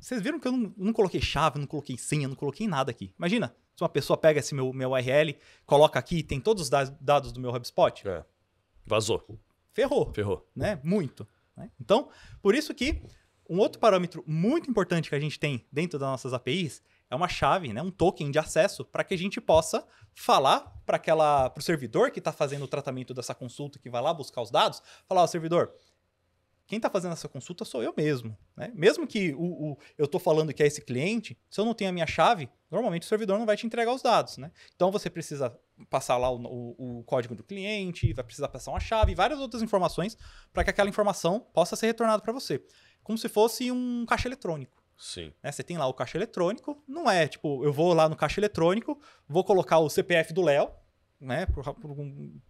vocês viram que eu não, não coloquei chave, não coloquei senha, não coloquei nada aqui. Imagina, uma pessoa pega esse meu, meu URL, coloca aqui, tem todos os dados do meu HubSpot. É. Vazou. Ferrou. Ferrou. Né? Muito. Né? Então, por isso que um outro parâmetro muito importante que a gente tem dentro das nossas APIs é uma chave, né? um token de acesso para que a gente possa falar para o servidor que está fazendo o tratamento dessa consulta, que vai lá buscar os dados, falar, ó, servidor, quem está fazendo essa consulta sou eu mesmo. Né? Mesmo que o, o eu estou falando que é esse cliente, se eu não tenho a minha chave, normalmente o servidor não vai te entregar os dados. Né? Então você precisa passar lá o, o, o código do cliente, vai precisar passar uma chave, várias outras informações para que aquela informação possa ser retornada para você. Como se fosse um caixa eletrônico. Sim. Né? Você tem lá o caixa eletrônico, não é tipo, eu vou lá no caixa eletrônico, vou colocar o CPF do Léo, né?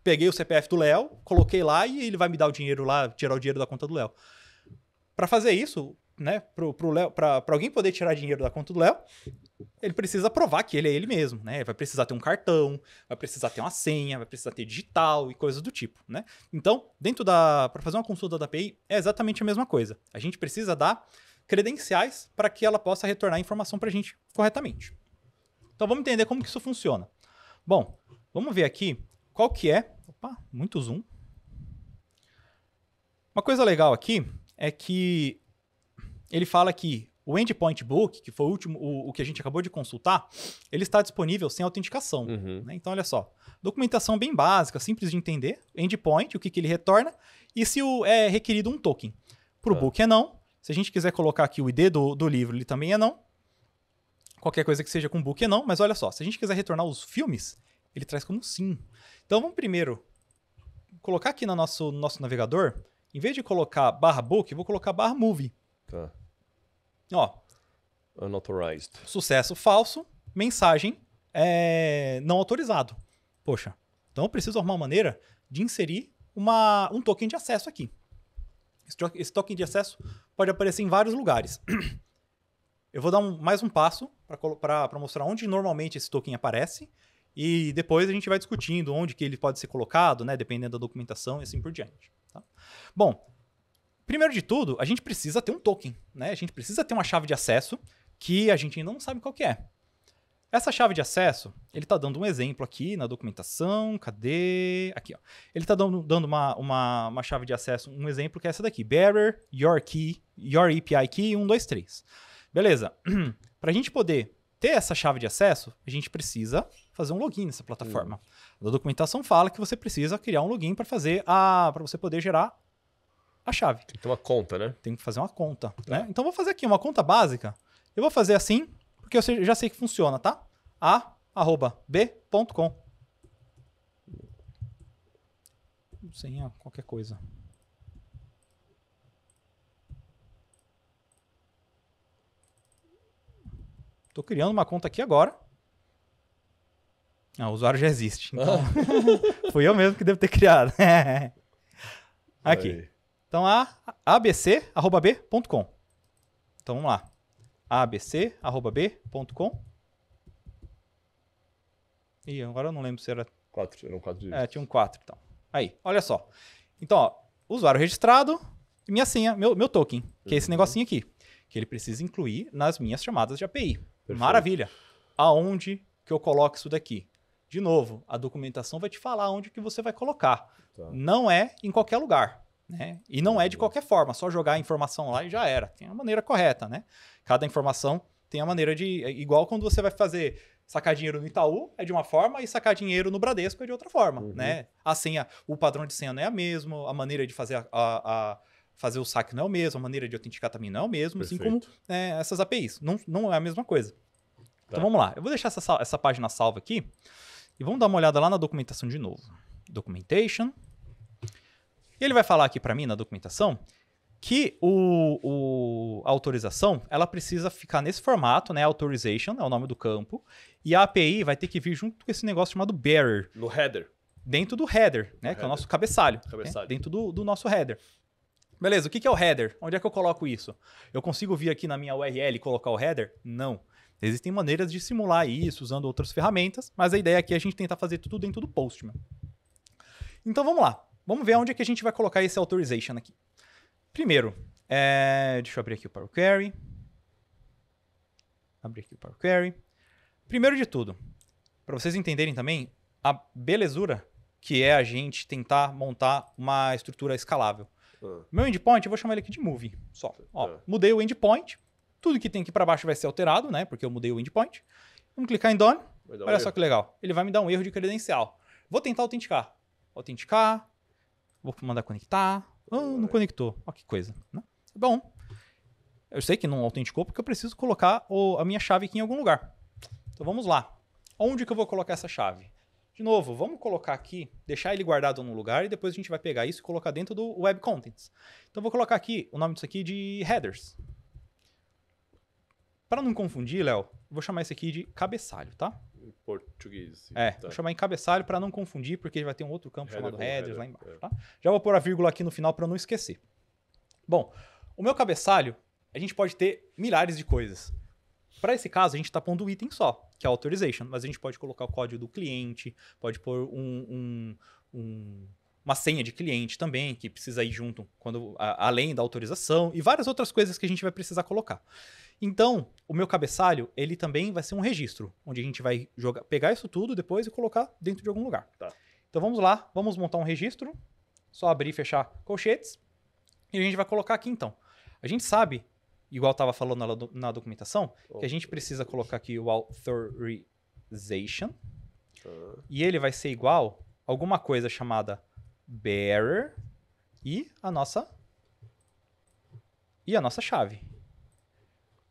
peguei o CPF do Léo, coloquei lá e ele vai me dar o dinheiro lá, tirar o dinheiro da conta do Léo. Para fazer isso, né? Pro, pro para alguém poder tirar dinheiro da conta do Léo, ele precisa provar que ele é ele mesmo, né? Vai precisar ter um cartão, vai precisar ter uma senha, vai precisar ter digital e coisas do tipo, né? Então, dentro da, para fazer uma consulta da API é exatamente a mesma coisa. A gente precisa dar credenciais para que ela possa retornar a informação para a gente corretamente. Então vamos entender como que isso funciona. Bom, Vamos ver aqui qual que é. Opa, muito zoom. Uma coisa legal aqui é que ele fala que o Endpoint Book, que foi o último, o, o que a gente acabou de consultar, ele está disponível sem autenticação. Uhum. Né? Então, olha só. Documentação bem básica, simples de entender. Endpoint, o que, que ele retorna, e se o, é requerido um token. Para o ah. Tá. book é não. Se a gente quiser colocar aqui o ID do, do livro, ele também é não. Qualquer coisa que seja com book é não. Mas olha só, se a gente quiser retornar os filmes, ele traz como sim. Então vamos primeiro colocar aqui no nosso, nosso navegador, em vez de colocar barra book, vou colocar barra movie. Tá. Ó. Unauthorized. Sucesso falso, mensagem é, não autorizado. Poxa, então eu preciso arrumar uma maneira de inserir uma, um token de acesso aqui. Esse, esse token de acesso pode aparecer em vários lugares. Eu vou dar um, mais um passo para mostrar onde normalmente esse token aparece e depois a gente vai discutindo onde que ele pode ser colocado, né? Dependendo da documentação e assim por diante. Tá? Bom, primeiro de tudo, a gente precisa ter um token, né? A gente precisa ter uma chave de acesso que a gente ainda não sabe qual que é. Essa chave de acesso, ele está dando um exemplo aqui na documentação, cadê? Aqui, ó. Ele está dando, dando uma, uma, uma, chave de acesso, um exemplo que é essa daqui, bearer, your key, your API key 123. Beleza, para a gente poder ter essa chave de acesso, a gente precisa fazer um login nessa plataforma. A documentação fala que você precisa criar um login para fazer a para você poder gerar a chave. Tem que ter uma conta, né? Tem que fazer uma conta, é. né? Então vou fazer aqui uma conta básica. Eu vou fazer assim, porque eu já sei que funciona, tá? A arroba Senha qualquer coisa. Estou criando uma conta aqui agora. Não, ah, o usuário já existe. Então, fui eu mesmo que devo ter criado. Aqui. Então, a abc.b.com. Então, vamos lá. abc.b.com. Ih, agora eu não lembro se era... Quatro, eram quatro dígitos. É, tinha um quatro, então. Aí, olha só. Então, ó, usuário registrado, minha senha, meu, meu token, que é esse uhum. negocinho aqui, que ele precisa incluir nas minhas chamadas de API. Perfeito. Maravilha. Aonde que eu coloco isso daqui? De novo, a documentação vai te falar onde que você vai colocar. Tá. Não é em qualquer lugar. Né? E não é de uhum. qualquer forma, só jogar a informação lá e já era. Tem a maneira correta, né? Cada informação tem a maneira de. É igual quando você vai fazer sacar dinheiro no Itaú é de uma forma e sacar dinheiro no Bradesco é de outra forma, uhum. né? A senha, o padrão de senha não é a mesma, a maneira de fazer a, a, a fazer o saque não é o mesmo, a maneira de autenticar também não é o mesmo, Perfeito. assim como é, essas APIs. Não, não é a mesma coisa. Então tá. Então vamos lá, eu vou deixar essa, essa página salva aqui. E vamos dar uma olhada lá na documentação de novo. Documentation. E ele vai falar aqui para mim na documentação que o, o, a autorização ela precisa ficar nesse formato, né? Authorization é o nome do campo. E a API vai ter que vir junto com esse negócio chamado bearer. No header. Dentro do header, né? que é o nosso cabeçalho. Né? cabeçalho. Né? Dentro do, do nosso header. Beleza, o que é o header? Onde é que eu coloco isso? Eu consigo vir aqui na minha URL e colocar o header? Não. Existem maneiras de simular isso usando outras ferramentas, mas a ideia aqui é a gente tentar fazer tudo dentro do Postman. Então vamos lá. Vamos ver onde é que a gente vai colocar esse authorization aqui. Primeiro, é... deixa eu abrir aqui o Power Query. Abrir aqui o Power Query. Primeiro de tudo, para vocês entenderem também a belezura que é a gente tentar montar uma estrutura escalável. Ah. Meu endpoint, eu vou chamar ele aqui de movie só. É. Ó, mudei o endpoint, tudo que tem aqui para baixo vai ser alterado, né? Porque eu mudei o endpoint. Vamos clicar em Done. Um Olha só que legal. Ele vai me dar um erro de credencial. Vou tentar autenticar. Autenticar. Vou mandar conectar. Ah, não conectou. Olha que coisa. Né? Tá bom, eu sei que não autenticou porque eu preciso colocar o, a minha chave aqui em algum lugar. Então vamos lá. Onde que eu vou colocar essa chave? De novo, vamos colocar aqui, deixar ele guardado num lugar e depois a gente vai pegar isso e colocar dentro do Web Contents. Então vou colocar aqui o nome disso aqui de headers. Para não confundir, Léo, vou chamar esse aqui de cabeçalho, tá? Em português. Sim, é, tá. vou chamar em cabeçalho para não confundir, porque vai ter um outro campo header chamado headers header, lá embaixo, é. tá? Já vou pôr a vírgula aqui no final para não esquecer. Bom, o meu cabeçalho, a gente pode ter milhares de coisas. Para esse caso, a gente está pondo um item só, que é authorization, mas a gente pode colocar o código do cliente, pode pôr um, um, um, uma senha de cliente também, que precisa ir junto, quando, a, além da autorização, e várias outras coisas que a gente vai precisar colocar. Então, o meu cabeçalho, ele também vai ser um registro, onde a gente vai jogar, pegar isso tudo depois e colocar dentro de algum lugar. Tá. Então vamos lá, vamos montar um registro, só abrir e fechar colchetes, e a gente vai colocar aqui então. A gente sabe, igual estava falando na, na documentação, oh, que a gente precisa colocar aqui o authorization, uh. e ele vai ser igual a alguma coisa chamada bearer e a nossa e a nossa chave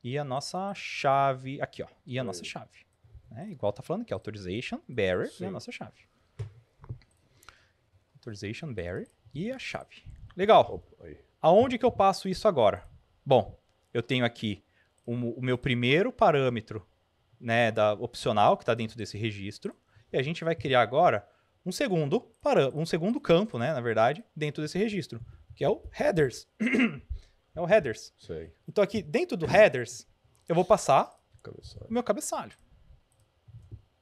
e a nossa chave. Aqui, ó. E a nossa chave. Né? Igual tá falando aqui, authorization, bearer Sim. e a nossa chave. Authorization, bearer e a chave. Legal. Aonde que eu passo isso agora? Bom, eu tenho aqui um, o meu primeiro parâmetro né, da opcional que está dentro desse registro. E a gente vai criar agora um segundo para um segundo campo, né, na verdade, dentro desse registro, que é o headers. É o headers. Sei. Então aqui dentro do headers, eu vou passar cabeçalho. o meu cabeçalho.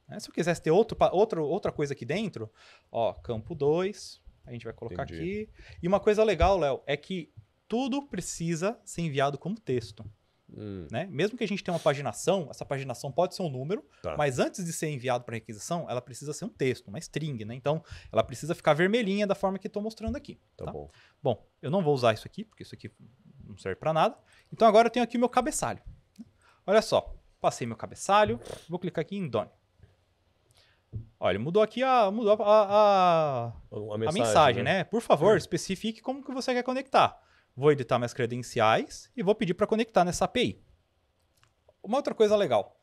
Né, se eu quisesse ter outro, outro, outra coisa aqui dentro, ó, campo 2, a gente vai colocar Entendi. aqui. E uma coisa legal, Léo, é que tudo precisa ser enviado como texto. Hum. Né? Mesmo que a gente tenha uma paginação, essa paginação pode ser um número, tá. mas antes de ser enviado para requisição, ela precisa ser um texto, uma string, né? Então, ela precisa ficar vermelhinha da forma que estou mostrando aqui. Tá, tá, bom. Bom, eu não vou usar isso aqui, porque isso aqui não serve para nada. Então agora eu tenho aqui o meu cabeçalho. Olha só, passei meu cabeçalho, vou clicar aqui em Done. Olha, mudou aqui a, mudou a, a, a, a mensagem, né? né? Por favor, é. especifique como que você quer conectar. Vou editar minhas credenciais e vou pedir para conectar nessa API. Uma outra coisa legal.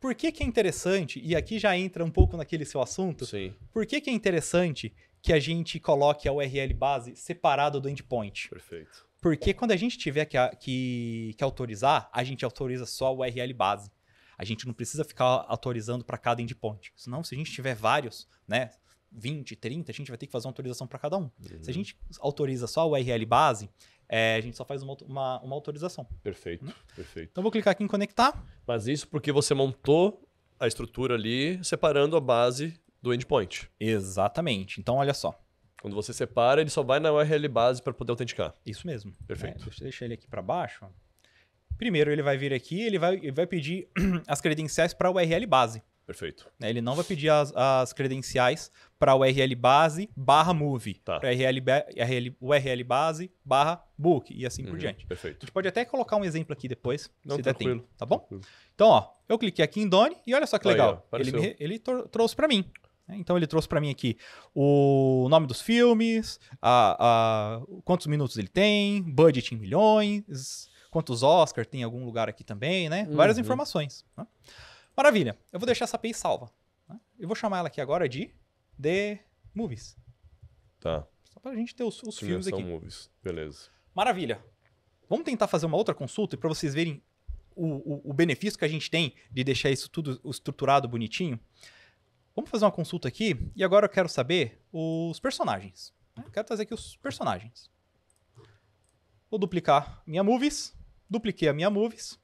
Por que, que é interessante, e aqui já entra um pouco naquele seu assunto, Sim. por que, que é interessante que a gente coloque a URL base separado do endpoint? Perfeito. Porque quando a gente tiver que, que, que autorizar, a gente autoriza só o URL base. A gente não precisa ficar autorizando para cada endpoint. Senão, se a gente tiver vários, né, 20, 30, a gente vai ter que fazer uma autorização para cada um. Uhum. Se a uhum. gente autoriza só a URL base, é, a gente só faz uma, uma, uma autorização. Perfeito, né? perfeito. Então, vou clicar aqui em conectar. Mas isso porque você montou a estrutura ali separando a base do endpoint. Exatamente. Então, olha só. Quando você separa, ele só vai na URL base para poder autenticar. Isso mesmo. Perfeito. É, deixa eu deixar ele aqui para baixo. Primeiro, ele vai vir aqui ele vai, ele vai pedir as credenciais para a URL base. Perfeito. Né, ele não vai pedir as, as credenciais para a URL base barra move, tá. para URL, URL, URL base barra book e assim uhum, por diante. Perfeito. A gente pode até colocar um exemplo aqui depois, não, se der tempo, tá bom? Tranquilo. Então, ó, eu cliquei aqui em Done e olha só que legal. Aí, ele, me, ele trouxe para mim. Né? Então ele trouxe para mim aqui o nome dos filmes, a, a, quantos minutos ele tem, budget em milhões, quantos Oscar tem em algum lugar aqui também, né? Várias uhum. informações. Né? Maravilha. Eu vou deixar essa API salva. Né? Eu vou chamar ela aqui agora de The Movies. Tá. Só pra gente ter os, os filmes aqui. Movies. Beleza. Maravilha. Vamos tentar fazer uma outra consulta para vocês verem o, o, o benefício que a gente tem de deixar isso tudo estruturado bonitinho. Vamos fazer uma consulta aqui e agora eu quero saber os personagens. Eu quero trazer aqui os personagens. Vou duplicar minha movies. Dupliquei a minha movies.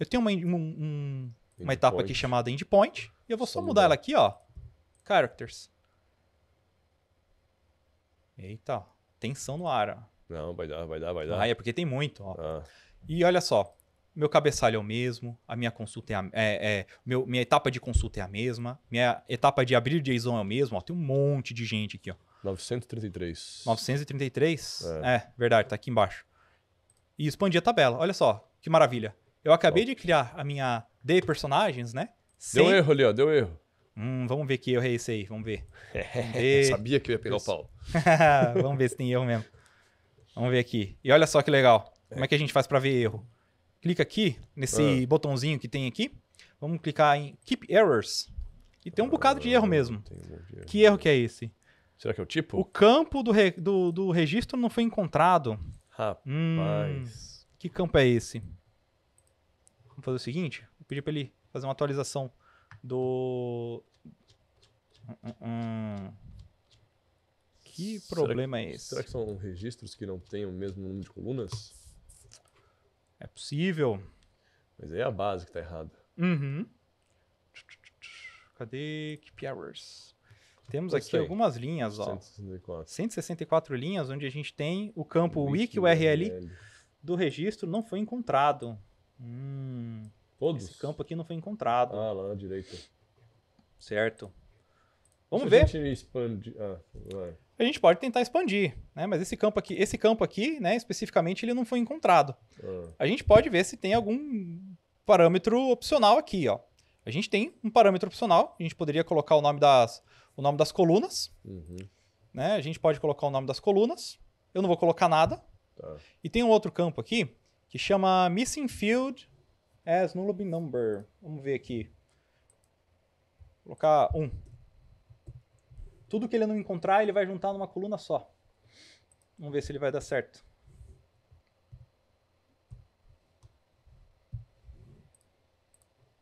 Eu tenho uma, um, um, uma etapa point. aqui chamada endpoint. E eu vou só, só mudar, ela aqui, ó. Characters. Eita, Tensão no ar, ó. Não, vai dar, vai dar, vai dar. Ah, é porque tem muito, ó. Ah. E olha só meu cabeçalho é o mesmo, a minha consulta é, a, é, é meu, minha etapa de consulta é a mesma, minha etapa de abrir JSON é o mesmo, ó, tem um monte de gente aqui, ó. 933. 933? É. é, verdade, tá aqui embaixo. E expandir a tabela. Olha só, que maravilha. Eu acabei de criar a minha D personagens, né? Sem... Deu erro ali, ó, deu erro. Hum, vamos ver que erro é esse aí, vamos ver. É, sabia que eu ia pegar o pau. vamos ver se tem erro mesmo. Vamos ver aqui. E olha só que legal. É. Como é que a gente faz para ver erro? clica aqui nesse ah. botãozinho que tem aqui. Vamos clicar em Keep Errors. E tem um ah, bocado de erro mesmo. Que erro que é esse? Será que é o tipo? O campo do, re, do, do registro não foi encontrado. Rapaz. Hum, que campo é esse? Vamos fazer o seguinte: vou pedir para ele fazer uma atualização do. Hum, hum, hum. que problema que, é esse? Será que são registros que não têm o mesmo número de colunas? É possível. Mas aí é a base que tá errada. Uhum. Cadê Keep Errors? Temos aqui algumas linhas, ó. 164. 164 linhas, onde a gente tem o campo wiki URL do registro não foi encontrado. Hum, Todos? Esse campo aqui não foi encontrado. Ah, lá na direita. Certo. Vamos Se ver. A gente expande... ah, vai a gente pode tentar expandir, né? Mas esse campo aqui, esse campo aqui, né, especificamente, ele não foi encontrado. Uhum. A gente pode ver se tem algum parâmetro opcional aqui, ó. A gente tem um parâmetro opcional, a gente poderia colocar o nome das, o nome das colunas, uhum. né? A gente pode colocar o nome das colunas. Eu não vou colocar nada. Tá. E tem um outro campo aqui que chama missing field as nullable number. Vamos ver aqui. Vou colocar 1. Um. Tudo que ele não encontrar, ele vai juntar numa coluna só. Vamos ver se ele vai dar certo.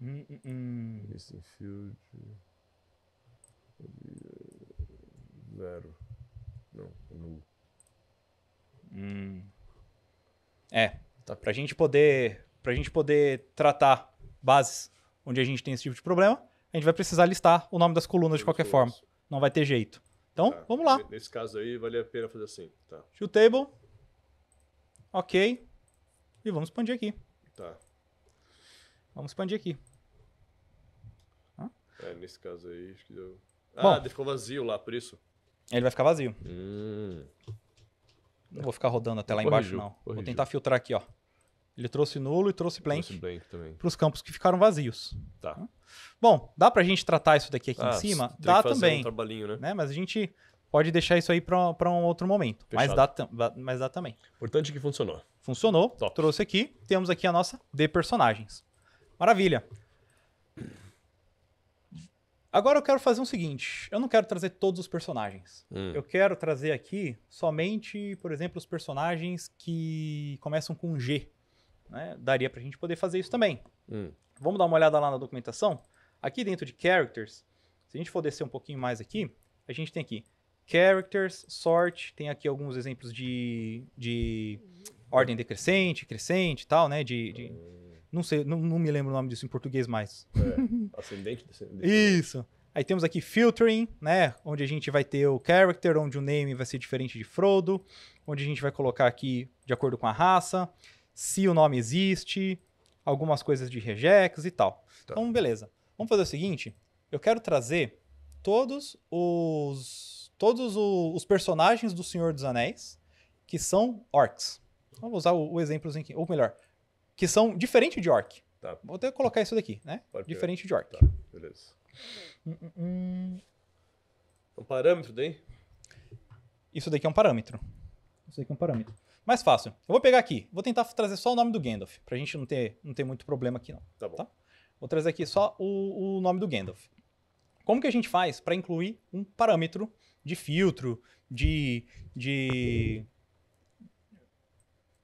Missing hum, hum, hum. field. É zero. Não, é nulo. É. Tá, pra gente poder. Pra gente poder tratar bases onde a gente tem esse tipo de problema, a gente vai precisar listar o nome das colunas de qualquer forma. Isso. Não vai ter jeito. Então, tá. vamos lá. Nesse caso aí, vale a pena fazer assim. Tá. Shoot table. Ok. E vamos expandir aqui. Tá. Vamos expandir aqui. É, nesse caso aí, acho que deu. Ah, ele ficou vazio lá, por isso. Ele vai ficar vazio. Hum. Não vou ficar rodando até lá embaixo, não. Corrigiu. Vou tentar filtrar aqui, ó. Ele trouxe nulo e trouxe blank para os campos que ficaram vazios. Tá. tá? Bom, dá para a gente tratar isso daqui aqui ah, em cima? Dá também. Um né? né? Mas a gente pode deixar isso aí para um outro momento. Mas dá, mas dá também. Importante que funcionou. Funcionou. Top. Trouxe aqui. Temos aqui a nossa de personagens. Maravilha. Agora eu quero fazer o seguinte: eu não quero trazer todos os personagens. Hum. Eu quero trazer aqui somente, por exemplo, os personagens que começam com G. Né? Daria para a gente poder fazer isso também. Hum. Vamos dar uma olhada lá na documentação? Aqui dentro de characters, se a gente for descer um pouquinho mais aqui, a gente tem aqui characters, sort, tem aqui alguns exemplos de, de ordem decrescente, crescente e tal, né? De, de não sei, não, não, me lembro o nome disso em português mais. É, ascendente, descendente. Isso. Aí temos aqui filtering, né? Onde a gente vai ter o character, onde o name vai ser diferente de Frodo, onde a gente vai colocar aqui de acordo com a raça se o nome existe, algumas coisas de regex e tal. Tá. Então, beleza. Vamos fazer o seguinte: eu quero trazer todos os todos os, personagens do Senhor dos Anéis que são orcs. Vamos usar o, o exemplo, ou melhor, que são diferente de orc. Tá. Vou até colocar isso daqui, né? Pode diferente ver. de orc. Tá. Beleza. hum, hum. hum. É um parâmetro daí? Isso daqui é um parâmetro. Isso daqui é um parâmetro. Mais fácil. Eu vou pegar aqui, vou tentar trazer só o nome do Gandalf, pra gente não ter, não ter muito problema aqui não. Tá bom. Tá? Vou trazer aqui só o, o nome do Gandalf. Como que a gente faz para incluir um parâmetro de filtro, de, de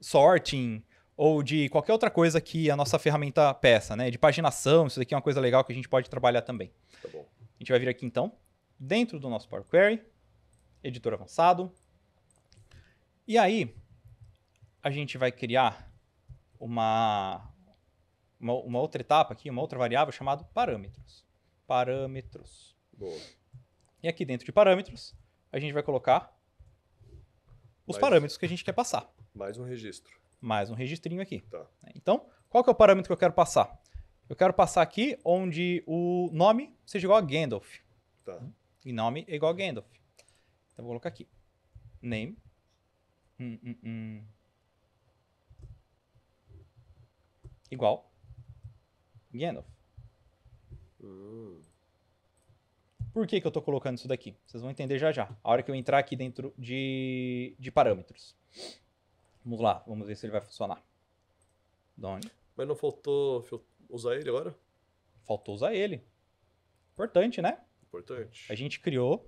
sorting ou de qualquer outra coisa que a nossa ferramenta peça, né? De paginação, isso daqui é uma coisa legal que a gente pode trabalhar também. Tá bom. A gente vai vir aqui então, dentro do nosso Power Query, editor avançado. E aí, a gente vai criar uma, uma, uma, outra etapa aqui, uma outra variável chamada parâmetros. Parâmetros. Boa. E aqui dentro de parâmetros, a gente vai colocar os mais, parâmetros que a gente quer passar. Mais um registro. Mais um registrinho aqui. Tá. Então, qual que é o parâmetro que eu quero passar? Eu quero passar aqui onde o nome seja igual a Gandalf. Tá. E nome é igual a Gandalf. Então, vou colocar aqui. Name. Hum, hum, hum. Igual Gandalf. Hum. Por que, que eu estou colocando isso daqui? Vocês vão entender já já. A hora que eu entrar aqui dentro de, de parâmetros. Vamos lá, vamos ver se ele vai funcionar. Doni. Mas não faltou usar ele agora? Faltou usar ele. Importante, né? Importante. A gente criou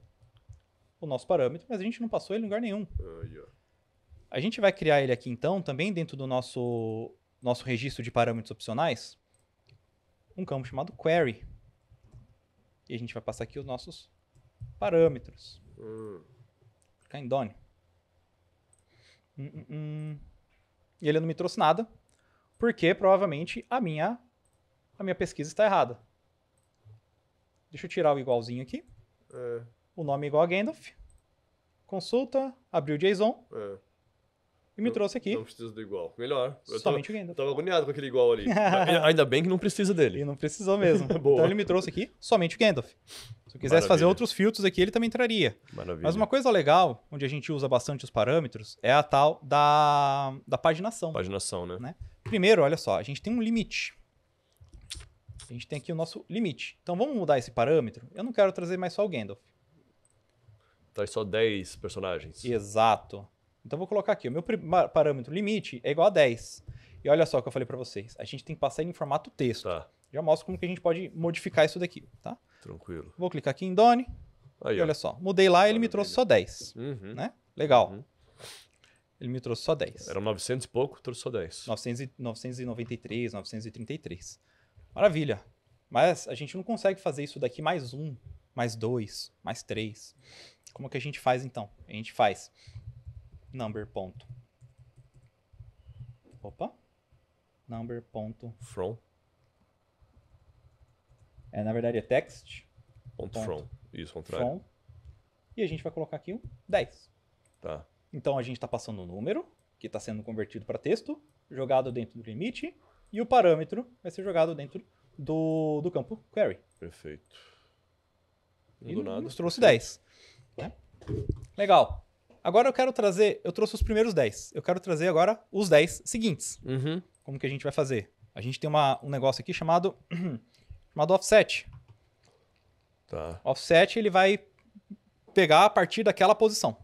o nosso parâmetro, mas a gente não passou ele em lugar nenhum. Uh, yeah. A gente vai criar ele aqui então, também dentro do nosso nosso registro de parâmetros opcionais um campo chamado query. E a gente vai passar aqui os nossos parâmetros. Hum. Ficar em hum, done. Hum, e ele não me trouxe nada, porque provavelmente a minha, a minha pesquisa está errada. Deixa eu tirar o igualzinho aqui. É. O nome é igual a Gandalf. Consulta, abriu o JSON. É e me não, trouxe aqui. Não precisa do igual. Melhor. Eu Somente tava, o Gandalf. Tava agoniado com aquele igual ali. Ainda bem que não precisa dele. E não precisou mesmo. então ele me trouxe aqui somente o Gandalf. Se eu quisesse Maravilha. fazer outros filtros aqui, ele também traria. Maravilha. Mas uma coisa legal, onde a gente usa bastante os parâmetros, é a tal da, da paginação. Paginação, né? né? Primeiro, olha só, a gente tem um limite. A gente tem aqui o nosso limite. Então vamos mudar esse parâmetro. Eu não quero trazer mais só o Gandalf. Traz só 10 personagens. Exato. Então, vou colocar aqui, o meu parâmetro limite é igual a 10. E olha só o que eu falei para vocês. A gente tem que passar ele em formato texto. Tá. Já mostro como que a gente pode modificar isso daqui, tá? Tranquilo. Vou clicar aqui em Done. Aí, e olha só, mudei lá e ele me trouxe só 10. Uhum. Né? Legal. Uhum. Ele me trouxe só 10. Era 900 e pouco, trouxe só 10. 900 e, 993, 933. Maravilha. Mas a gente não consegue fazer isso daqui mais um, mais dois, mais três. Como que a gente faz então? A gente faz number ponto. Opa. Number ponto. From. É, na verdade é text. Ponto, ponto from. Isso, contrário. From. E a gente vai colocar aqui um 10. Tá. Então a gente está passando o um número, que está sendo convertido para texto, jogado dentro do limite, e o parâmetro vai ser jogado dentro do, do campo query. Perfeito. Não e nos trouxe 10. Né? Legal. Agora eu quero trazer, eu trouxe os primeiros 10. Eu quero trazer agora os 10 seguintes. Uhum. Como que a gente vai fazer? A gente tem uma, um negócio aqui chamado, chamado offset. Tá. Offset ele vai pegar a partir daquela posição.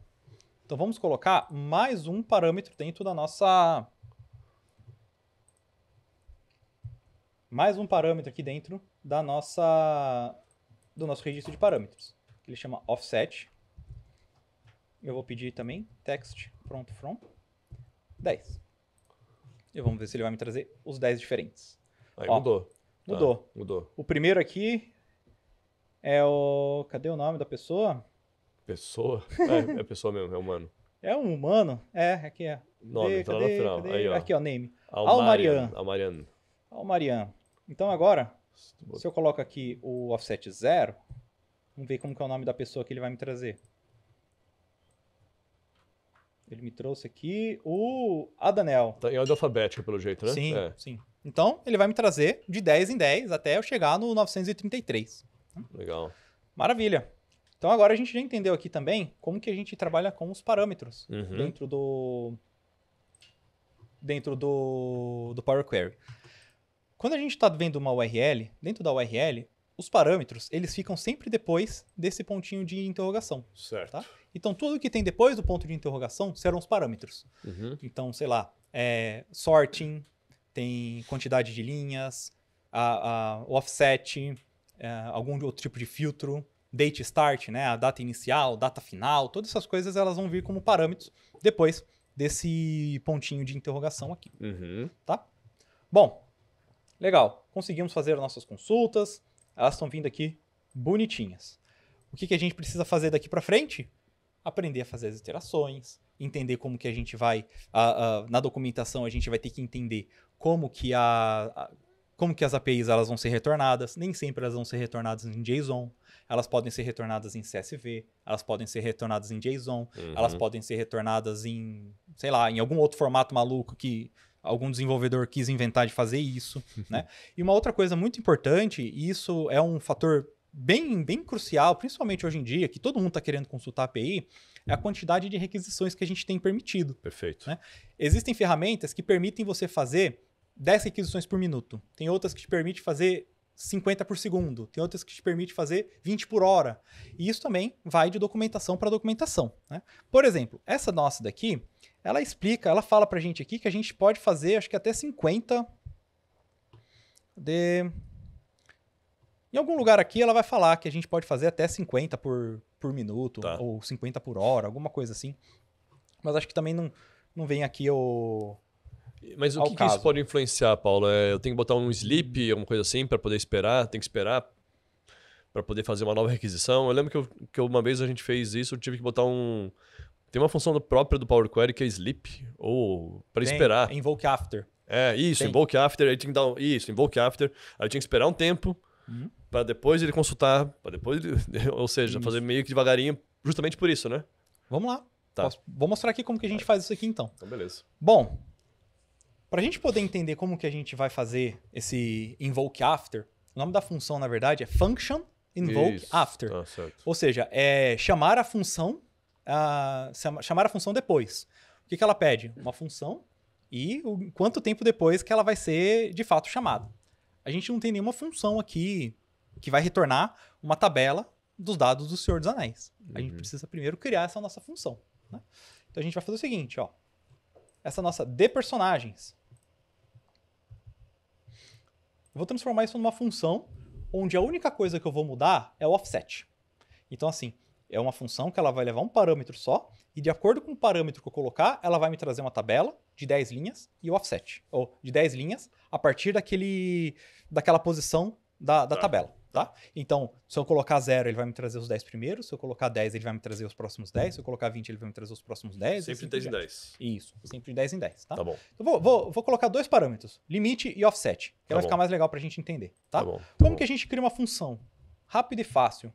Então vamos colocar mais um parâmetro dentro da nossa. Mais um parâmetro aqui dentro da nossa do nosso registro de parâmetros. Ele chama offset. Eu vou pedir também text pronto from 10. E vamos ver se ele vai me trazer os 10 diferentes. Aí Ó, mudou. Tá, mudou. mudou. O primeiro aqui é o. Cadê o nome da pessoa? Pessoa? É, é pessoa mesmo, é humano. É um humano? É, aqui é. Nome, cadê, tá no final. Cadê? Aí, ó. Aqui, ó, name. Almarian. Almarian. Almarian. Então agora, se eu coloco aqui o offset zero, vamos ver como que é o nome da pessoa que ele vai me trazer. Ele me trouxe aqui o Adanel. Tá em é ordem alfabética, pelo jeito, né? Sim, é. sim. Então, ele vai me trazer de 10 em 10 até eu chegar no 933. Legal. Maravilha. Então, agora a gente já entendeu aqui também como que a gente trabalha com os parâmetros uhum. dentro do dentro do, do Power Query. Quando a gente está vendo uma URL, dentro da URL, os parâmetros, eles ficam sempre depois desse pontinho de interrogação. Tá? Certo. Tá? Então, tudo que tem depois do ponto de interrogação serão os parâmetros. Uhum. Então, sei lá, é, sorting, tem quantidade de linhas, a, a offset, é, algum outro tipo de filtro, date start, né, a data inicial, data final, todas essas coisas elas vão vir como parâmetros depois desse pontinho de interrogação aqui, uhum. tá? Bom, legal. Conseguimos fazer nossas consultas, elas estão vindo aqui bonitinhas. O que, que a gente precisa fazer daqui para frente? aprender a fazer as iterações, entender como que a gente vai a, a, na documentação a gente vai ter que entender como que a, a, como que as APIs elas vão ser retornadas. Nem sempre elas vão ser retornadas em JSON. Elas podem ser retornadas em CSV, elas podem ser retornadas em JSON, uhum. elas podem ser retornadas em, sei lá, em algum outro formato maluco que algum desenvolvedor quis inventar de fazer isso, né? E uma outra coisa muito importante, e isso é um fator bem, bem crucial, principalmente hoje em dia, que todo mundo está querendo consultar a API, é a quantidade de requisições que a gente tem permitido. Perfeito. Né? Existem ferramentas que permitem você fazer 10 requisições por minuto. Tem outras que te permitem fazer 50 por segundo, tem outras que te permitem fazer 20 por hora. E isso também vai de documentação para documentação. Né? Por exemplo, essa nossa daqui, ela explica, ela fala para a gente aqui que a gente pode fazer, acho que até 50 de em algum lugar aqui ela vai falar que a gente pode fazer até 50 por, por minuto, tá. ou 50 por hora, alguma coisa assim. Mas acho que também não, não vem aqui o. Mas o que, que, isso pode influenciar, Paulo? É, eu tenho que botar um sleep, alguma coisa assim, para poder esperar? Tem que esperar para poder fazer uma nova requisição? Eu lembro que, eu, que uma vez a gente fez isso, eu tive que botar um. Tem uma função própria do Power Query que é sleep, ou para esperar. Invoke after. É, isso, tem. invoke after, aí tinha que dar um, Isso, invoke after. Aí tinha que esperar um tempo uhum. para depois ele consultar, para depois ele, ou seja, isso. fazer meio que devagarinho, justamente por isso, né? Vamos lá. Tá. Posso, vou mostrar aqui como que a gente faz isso aqui então. Então beleza. Bom, para a gente poder entender como que a gente vai fazer esse invoke after, o nome da função na verdade é function invoke isso. after, ah, ou seja, é chamar a função, a, chamar a função depois. O que, que ela pede? Uma função e o, quanto tempo depois que ela vai ser de fato chamada a gente não tem nenhuma função aqui que vai retornar uma tabela dos dados do Senhor dos Anéis. Uhum. A gente uhum. precisa primeiro criar essa nossa função. Né? Então a gente vai fazer o seguinte, ó. Essa nossa de personagens. Eu vou transformar isso numa função onde a única coisa que eu vou mudar é o offset. Então, assim, é uma função que ela vai levar um parâmetro só, e de acordo com o parâmetro que eu colocar, ela vai me trazer uma tabela de 10 linhas e o offset, ou de 10 linhas a partir daquele, daquela posição da, da tá. tabela. Tá? Então, se eu colocar 0, ele vai me trazer os 10 primeiros, se eu colocar 10, ele vai me trazer os próximos 10, se eu colocar 20, ele vai me trazer os próximos 10. Sempre assim de 10 em 10. Isso, sempre de 10 em 10, tá? Tá bom. Então, vou, vou, vou colocar dois parâmetros, limite e offset, que tá vai bom. ficar mais legal para a gente entender, tá? tá bom, tá Como bom. que a gente cria uma função Rápido e fácil?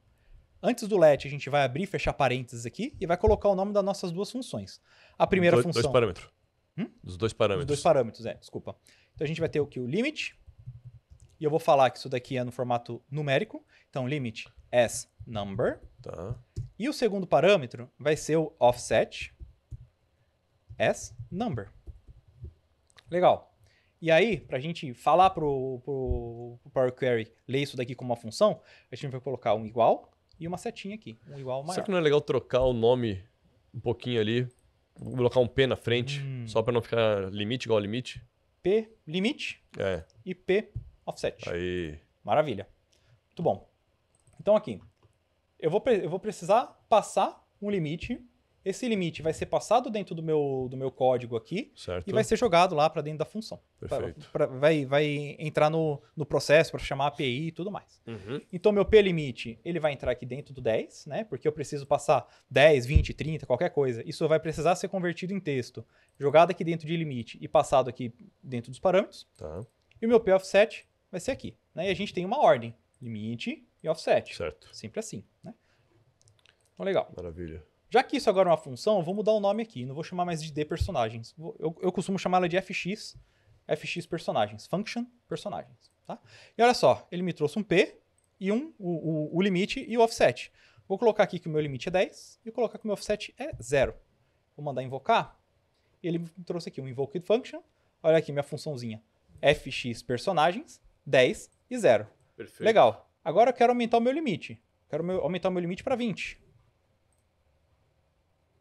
Antes do let, a gente vai abrir fechar parênteses aqui e vai colocar o nome das nossas duas funções. A primeira dois, função... Dois parâmetros. Hum? Os dois parâmetros. Os dois parâmetros, é, desculpa. Então a gente vai ter o que? O limit. E eu vou falar que isso daqui é no formato numérico. Então, limit as number. Tá. E o segundo parâmetro vai ser o offset as number. Legal. E aí, para a gente falar para o Power Query ler isso daqui como uma função, a gente vai colocar um igual e uma setinha aqui. Um igual maior. Será que não é legal trocar o nome um pouquinho ali Vou colocar um P na frente, hum. só para não ficar limite igual limite. P, limite. É. E P, offset. Aí. Maravilha. Muito bom. Então aqui, eu vou, eu vou precisar passar um limite esse limite vai ser passado dentro do meu, do meu código aqui certo. e vai ser jogado lá para dentro da função. Perfeito. Pra, pra, vai, vai entrar no, no processo para chamar API e tudo mais. Uhum. Então, meu P limite ele vai entrar aqui dentro do 10, né? Porque eu preciso passar 10, 20, 30, qualquer coisa. Isso vai precisar ser convertido em texto, jogado aqui dentro de limite e passado aqui dentro dos parâmetros. Tá. E o meu P offset vai ser aqui. Né? E a gente tem uma ordem: limite e offset. Certo. Sempre assim. Né? Então, legal. Maravilha. Já que isso agora é uma função, eu vou mudar o nome aqui. Não vou chamar mais de D personagens. Eu, eu costumo chamá-la de fx, fx personagens. Function personagens. Tá? E olha só, ele me trouxe um p e um, o, o, o limite e o offset. Vou colocar aqui que o meu limite é 10 e colocar que o meu offset é 0. Vou mandar invocar. Ele me trouxe aqui um invoked function. Olha aqui minha funçãozinha. fx personagens, 10 e 0. Perfeito. Legal. Agora eu quero aumentar o meu limite. Quero aumentar o meu limite para 20.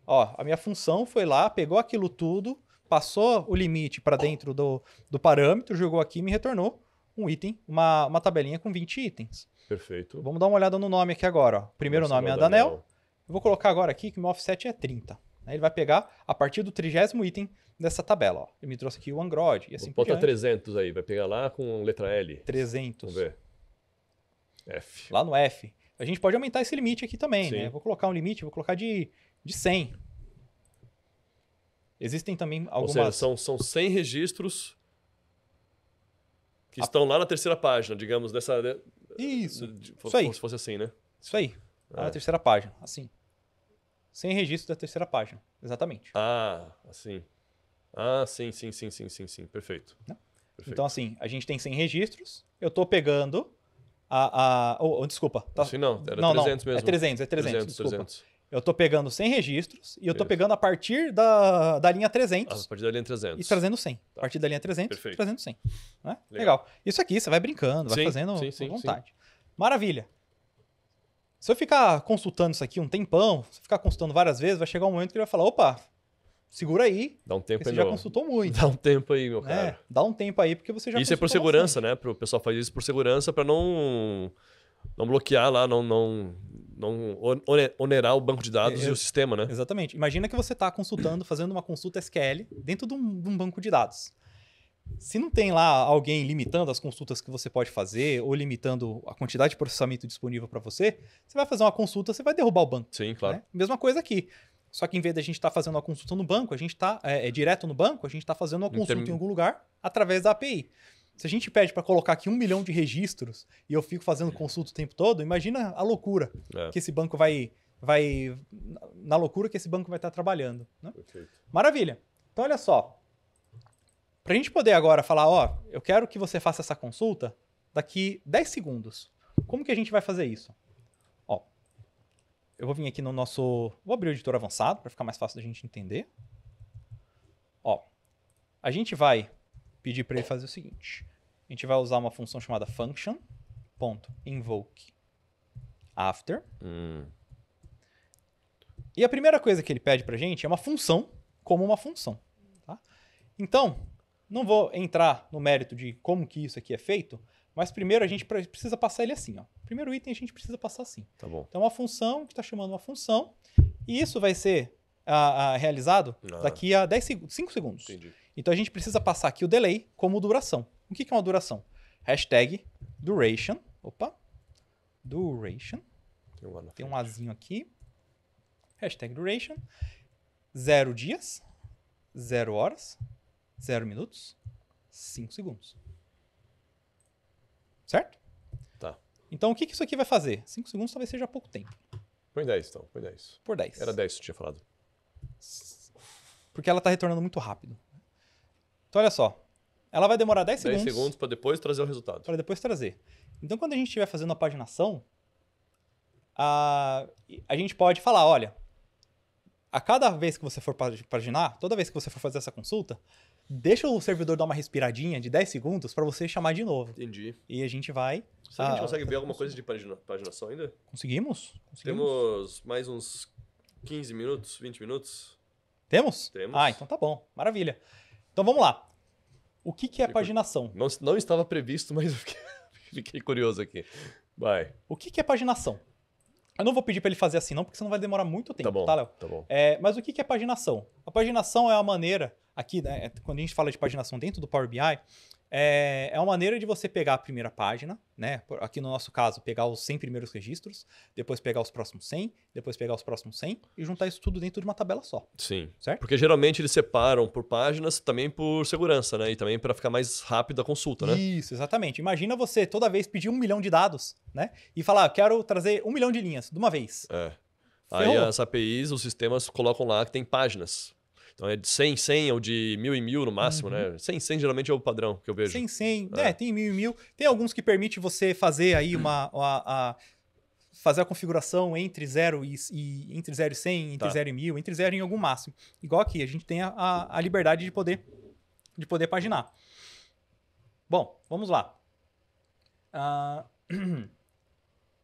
Ó, a minha função foi lá, pegou aquilo tudo, passou o limite para dentro do, do parâmetro, jogou aqui e me retornou um item, uma, uma tabelinha com 20 itens. Perfeito. Vamos dar uma olhada no nome aqui agora. Ó. Primeiro Nossa, nome é Danel. Daniel. Eu vou colocar agora aqui que meu offset é 30. Aí ele vai pegar a partir do trigésimo item dessa tabela. Ó. Ele me trouxe aqui o Angrod e assim Bota por diante. 300 aí, vai pegar lá com letra L. 300. Vamos ver. F. Lá no F. A gente pode aumentar esse limite aqui também, Sim. né? Vou colocar um limite, vou colocar de de 100. Existem também algumas... Ou seja, são, são 100 registros que a... estão lá na terceira página, digamos, dessa... Né, isso, de, de, isso aí. Como se fosse assim, né? Isso aí, lá é. na terceira página, assim. 100 registros da terceira página, exatamente. Ah, assim. Ah, sim, sim, sim, sim, sim, sim, perfeito. Né? perfeito. Então, assim, a gente tem 100 registros, eu estou pegando a... a oh, oh, desculpa. Tá... Assim não, era não, 300 não, mesmo. É 300, é 300, 300 desculpa. 300. Eu tô pegando 100 registros e eu tô pegando a partir da, da linha 300. Ah, a partir da linha 300. E trazendo 100. Tá. A partir da linha 300, Perfeito. trazendo 100. Né? Legal. Legal. Isso aqui você vai brincando, vai fazendo sim, sim, vontade. Maravilha. Se eu ficar consultando isso aqui um tempão, se eu ficar consultando várias vezes, vai chegar um momento que ele vai falar: opa, segura aí. Dá um tempo aí, Você já consultou muito. Dá um tempo aí, meu cara. É, dá um tempo aí, porque você já Isso é por segurança, bastante. né? O pessoal faz isso por segurança para não não bloquear lá, não, não, não onerar o banco de dados é, e o sistema, né? Exatamente. Imagina que você está consultando, fazendo uma consulta SQL dentro de um, de um, banco de dados. Se não tem lá alguém limitando as consultas que você pode fazer ou limitando a quantidade de processamento disponível para você, você vai fazer uma consulta, você vai derrubar o banco. Sim, claro. Né? Mesma coisa aqui. Só que em vez da gente estar tá fazendo uma consulta no banco, a gente está é, é, direto no banco, a gente está fazendo uma consulta em algum lugar através da API. Se a gente pede para colocar aqui um milhão de registros e eu fico fazendo consulta o tempo todo, imagina a loucura é. que esse banco vai, vai. Na loucura que esse banco vai estar trabalhando. Né? Maravilha. Então, olha só. Para a gente poder agora falar, ó, eu quero que você faça essa consulta daqui 10 segundos. Como que a gente vai fazer isso? Ó, eu vou vir aqui no nosso. Vou abrir o editor avançado para ficar mais fácil da gente entender. Ó, a gente vai pedi para ele fazer o seguinte. A gente vai usar uma função chamada function ponto invoke after. Hum. E a primeira coisa que ele pede pra gente é uma função como uma função. Tá? Então, não vou entrar no mérito de como que isso aqui é feito, mas primeiro a gente precisa passar ele assim. Ó. Primeiro item a gente precisa passar assim. Tá bom. Então, uma função que está chamando uma função, e isso vai ser ah, ah, realizado ah. daqui a 10 seg 5 segundos. Entendi. Então a gente precisa passar aqui o delay como duração. O que é uma duração? Hashtag duration. Opa. Duration. Tem um azinho aqui. Hashtag duration. Zero dias. Zero horas. Zero minutos. Cinco segundos. Certo? Tá. Então o que, que isso aqui vai fazer? Cinco segundos talvez seja pouco tempo. Põe 10, então. Põe 10. Por 10. Era 10 que você tinha falado. Porque ela está retornando muito rápido. Então, olha só. Ela vai demorar 10 segundos. 10 segundos para depois trazer o resultado. Para depois trazer. Então, quando a gente estiver fazendo a paginação, a, a gente pode falar: olha, a cada vez que você for paginar, toda vez que você for fazer essa consulta, deixa o servidor dar uma respiradinha de 10 segundos para você chamar de novo. Entendi. E a gente vai. Será que a gente consegue ver alguma coisa de pagina, paginação ainda? Conseguimos? Conseguimos? Temos mais uns 15 minutos, 20 minutos. Temos? Temos. Ah, então tá bom. Maravilha. Então vamos lá. O que, que é paginação? Não, não estava previsto, mas eu fiquei, fiquei curioso aqui. Vai. O que, que é paginação? Eu não vou pedir para ele fazer assim, não, porque senão vai demorar muito tempo, tá, bom, tá Léo? Tá bom. É, mas o que é paginação? A paginação é a maneira, aqui, né, é, quando a gente fala de paginação dentro do Power BI, é, é uma maneira de você pegar a primeira página, né? Aqui no nosso caso, pegar os 100 primeiros registros, depois pegar os próximos 100, depois pegar os próximos 100 e juntar isso tudo dentro de uma tabela só. Sim. Certo? Porque geralmente eles separam por páginas também por segurança, né? E também para ficar mais rápido a consulta, né? Isso, exatamente. Imagina você toda vez pedir um milhão de dados, né? E falar, quero trazer um milhão de linhas de uma vez. É. Ferrou. Aí as APIs, os sistemas colocam lá que tem páginas. Então é de 100 em 100 ou de mil em mil no máximo, né? uhum. né? 100 em 100 geralmente é o padrão que eu vejo. 100 em 100, é. é tem mil em mil. Tem alguns que permite você fazer aí uma... uma a, fazer a configuração entre 0 e, e, entre 0 e 100, entre 0 tá. e 1000, entre 0 em algum máximo. Igual aqui, a gente tem a, a, a liberdade de poder, de poder paginar. Bom, vamos lá. Uh,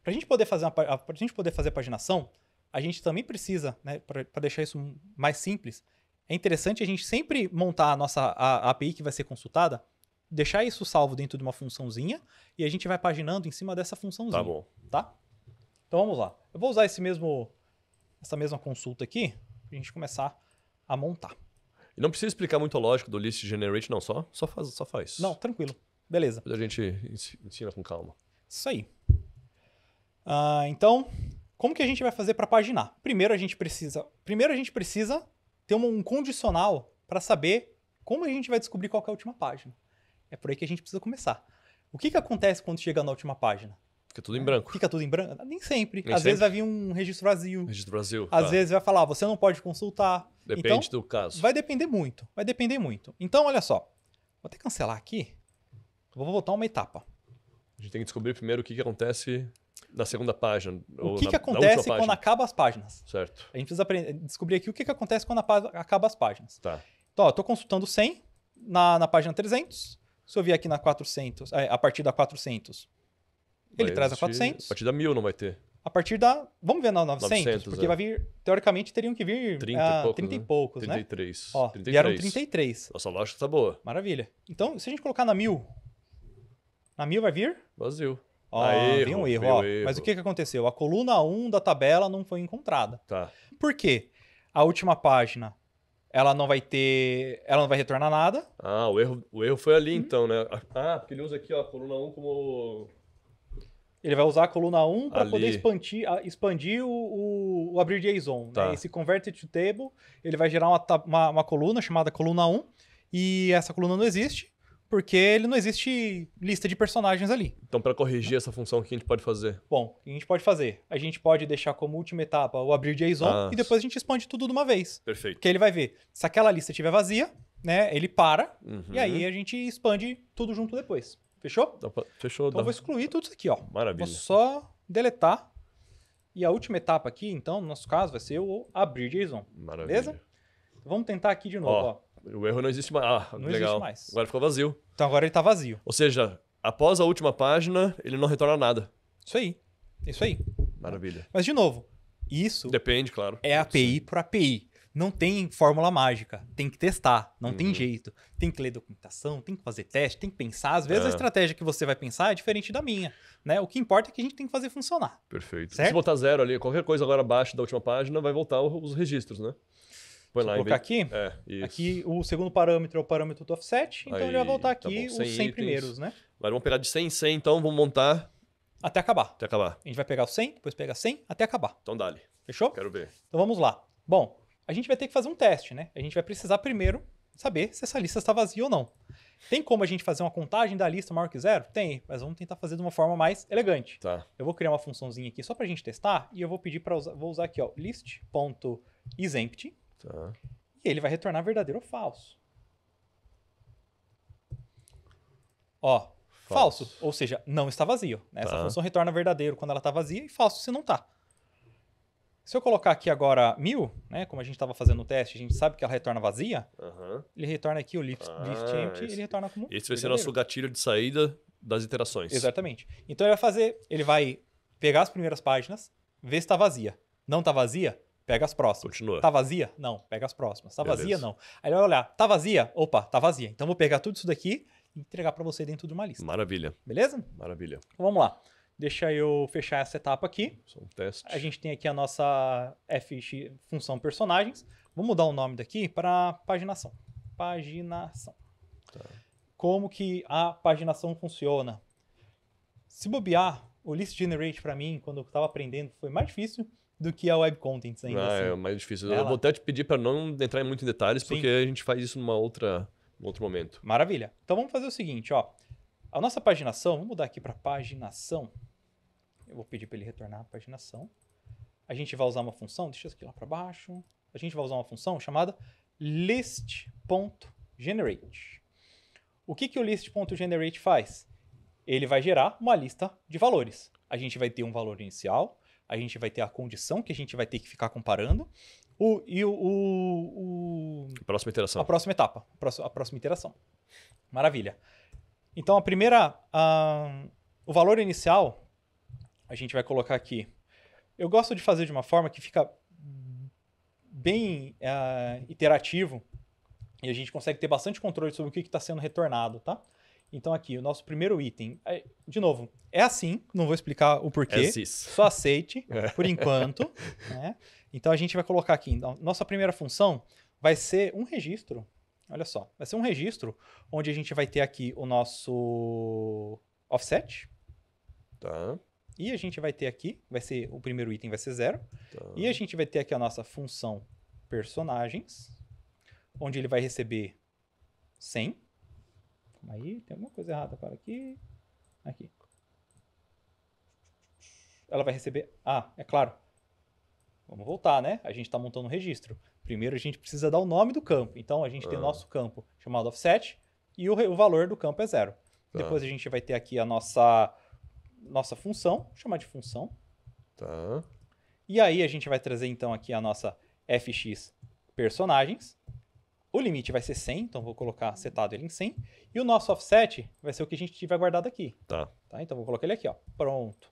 para a gente poder fazer a gente poder fazer a paginação, a gente também precisa, né, para deixar isso mais simples, é interessante a gente sempre montar a nossa a, a API que vai ser consultada, deixar isso salvo dentro de uma funçãozinha e a gente vai paginando em cima dessa funçãozinha. Tá bom. Tá? Então vamos lá. Eu vou usar esse mesmo essa mesma consulta aqui para a gente começar a montar. E não precisa explicar muito a lógica do list generate não, só só faz, só faz. Não, tranquilo. Beleza. Depois a gente ensina com calma. Isso aí. Uh, então, como que a gente vai fazer para paginar? Primeiro a gente precisa, primeiro a gente precisa tem um condicional para saber como a gente vai descobrir qual é a última página. É por aí que a gente precisa começar. O que, que acontece quando chega na última página? Fica tudo em branco. Fica tudo em branco? Nem sempre. Nem Às sempre. vezes vai vir um registro vazio. Registro vazio. Às tá. vezes vai falar, ah, você não pode consultar. Depende então, do caso. Vai depender muito. Vai depender muito. Então, olha só. Vou até cancelar aqui. Vou voltar uma etapa. A gente tem que descobrir primeiro o que, que acontece na segunda página. O que, na, que acontece quando acaba as páginas? Certo. A gente precisa aprender, descobrir aqui o que, que acontece quando acaba as páginas. Tá. Então, estou consultando 100 na, na página 300. Se eu vier aqui na 400, é, a partir da 400, ele vai traz existir, a 400. A partir da 1000 não vai ter. A partir da. Vamos ver na 900, 900 porque é. vai vir. Teoricamente teriam que vir 30, ah, e, né? poucos, 30 né? e poucos, 33. né? Ó, 33. Vieram 33. Nossa lógica tá boa. Maravilha. Então, se a gente colocar na 1000, na 1000 vai vir? Vazio. Ah, erro, tem um erro, ó. erro. Mas o que, que aconteceu? A coluna 1 da tabela não foi encontrada. Tá. Por quê? A última página, ela não vai ter. Ela não vai retornar nada. Ah, o erro, o erro foi ali hum. então, né? Ah, porque ele usa aqui, ó, a coluna 1 como. Ele vai usar a coluna 1 para poder expandir, expandir o, o, o abrir JSON. Tá. Né? Esse converted to table, ele vai gerar uma, uma, uma coluna chamada coluna 1, e essa coluna não existe porque ele não existe lista de personagens ali. Então, para corrigir essa função, o que a gente pode fazer? Bom, o que a gente pode fazer? A gente pode deixar como última etapa o abrir JSON ah, e depois a gente expande tudo de uma vez. Perfeito. Que ele vai ver se aquela lista estiver vazia, né? Ele para uhum. e aí a gente expande tudo junto depois. Fechou? Fechou. Então, dá... eu vou excluir tudo isso aqui, ó. Maravilha. Vou só deletar. E a última etapa aqui, então, no nosso caso, vai ser o abrir JSON. Maravilha. Beleza? Vamos tentar aqui de novo, ó. ó. O erro não existe mais. Ah, não legal. existe mais. Agora ficou vazio. Então agora ele tá vazio. Ou seja, após a última página, ele não retorna nada. Isso aí. Isso aí. Maravilha. Mas, de novo, isso. Depende, claro. É API por API. Não tem fórmula mágica. Tem que testar. Não uhum. tem jeito. Tem que ler documentação, tem que fazer teste, tem que pensar. Às vezes é. a estratégia que você vai pensar é diferente da minha. Né? O que importa é que a gente tem que fazer funcionar. Perfeito. Certo? Se botar zero ali, qualquer coisa agora abaixo da última página, vai voltar os registros, né? Põe lá, colocar aqui, é, aqui o segundo parâmetro é o parâmetro do offset, então Aí, ele vai voltar tá aqui tá bom, 100 os 100 itens. primeiros, né? Mas vamos pegar de 100 em 100, então vamos montar... Até acabar. Até acabar. A gente vai pegar o 100, depois pega 100, até acabar. Então dale. Fechou? Quero ver. Então vamos lá. Bom, a gente vai ter que fazer um teste, né? A gente vai precisar primeiro saber se essa lista está vazia ou não. Tem como a gente fazer uma contagem da lista maior que zero? Tem, mas vamos tentar fazer de uma forma mais elegante. Tá. Eu vou criar uma funçãozinha aqui só para a gente testar e eu vou pedir para usar, vou usar aqui, ó, list.isempty Tá. E ele vai retornar verdadeiro ou falso. Ó, falso. falso ou seja, não está vazio. Né? Essa tá. função retorna verdadeiro quando ela está vazia e falso se não está. Se eu colocar aqui agora mil, né, como a gente estava fazendo o teste, a gente sabe que ela retorna vazia. Uhum. Ele retorna aqui o lift, ah, lift empty, esse, ele retorna como. Esse vai verdadeiro. ser nosso gatilho de saída das iterações. Exatamente. Então ele vai fazer, ele vai pegar as primeiras páginas, ver se está vazia. Não está vazia, Pega as próximas. Continua. Tá vazia? Não. Pega as próximas. Tá Beleza. vazia? Não. Aí ele vai olhar. Tá vazia? Opa, tá vazia. Então vou pegar tudo isso daqui e entregar para você dentro de uma lista. Maravilha. Beleza? Maravilha. Então, vamos lá. Deixa eu fechar essa etapa aqui. Só é um teste. A gente tem aqui a nossa FX, função personagens. Vamos mudar o nome daqui para paginação. Paginação. Tá. Como que a paginação funciona? Se bobear, o list generate para mim, quando eu estava aprendendo, foi mais difícil do que a web content ainda. Ah, assim. é mais difícil. Ela... Eu vou até te pedir para não entrar muito em detalhes, Sim. porque a gente faz isso numa outra, num outro momento. Maravilha. Então vamos fazer o seguinte, ó. A nossa paginação, vamos mudar aqui para paginação. Eu vou pedir para ele retornar a paginação. A gente vai usar uma função, deixa isso aqui lá para baixo. A gente vai usar uma função chamada list.generate. O que, que o list.generate faz? Ele vai gerar uma lista de valores. A gente vai ter um valor inicial, a gente vai ter a condição que a gente vai ter que ficar comparando. O, e o, o, o... A próxima iteração. A próxima etapa. A próxima, a próxima iteração. Maravilha. Então, a primeira. A, o valor inicial, a gente vai colocar aqui. Eu gosto de fazer de uma forma que fica bem uh, iterativo e a gente consegue ter bastante controle sobre o que está sendo retornado, tá? Então aqui, o nosso primeiro item. É, de novo, é assim, não vou explicar o porquê. É assim. só aceite, é. por enquanto. Né? Então a gente vai colocar aqui. Então, nossa primeira função vai ser um registro. Olha só, vai ser um registro onde a gente vai ter aqui o nosso offset. Tá. E a gente vai ter aqui, vai ser o primeiro item vai ser zero. Tá. E a gente vai ter aqui a nossa função personagens, onde ele vai receber 100 Aí tem alguma coisa errada. Para aqui. Aqui. Ela vai receber. Ah, é claro. Vamos voltar, né? A gente está montando um registro. Primeiro a gente precisa dar o nome do campo. Então a gente ah. tem nosso campo chamado offset e o, o valor do campo é zero. Tá. Depois a gente vai ter aqui a nossa, nossa função, vou chamar de função. Tá. E aí a gente vai trazer então aqui a nossa fx personagens. O limite vai ser 100, então vou colocar setado ele em 100. E o nosso offset vai ser o que a gente tiver guardado aqui. Tá. tá então vou colocar ele aqui, ó. Pronto.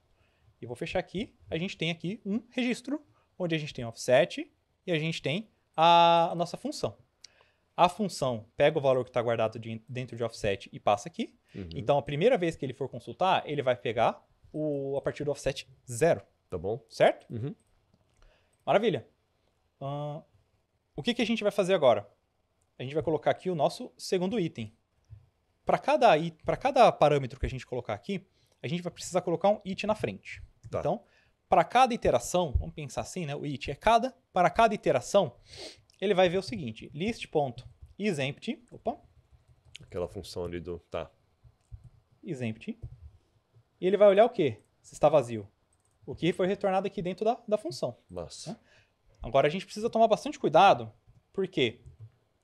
E vou fechar aqui. A gente tem aqui um registro, onde a gente tem offset e a gente tem a nossa função. A função pega o valor que está guardado de, dentro de offset e passa aqui. Uhum. Então, a primeira vez que ele for consultar, ele vai pegar o, a partir do offset zero. Tá bom. Certo? Uhum. Maravilha. Uh, o que, que a gente vai fazer agora? a gente vai colocar aqui o nosso segundo item. Para cada, pra cada parâmetro que a gente colocar aqui, a gente vai precisar colocar um it na frente. Tá. Então, para cada iteração, vamos pensar assim, né? O it é cada, para cada iteração, ele vai ver o seguinte, list.isempt. opa. Aquela função ali do, tá. isEmpty. E ele vai olhar o quê? Se está vazio. O que foi retornado aqui dentro da, da função. nossa né? Agora a gente precisa tomar bastante cuidado, porque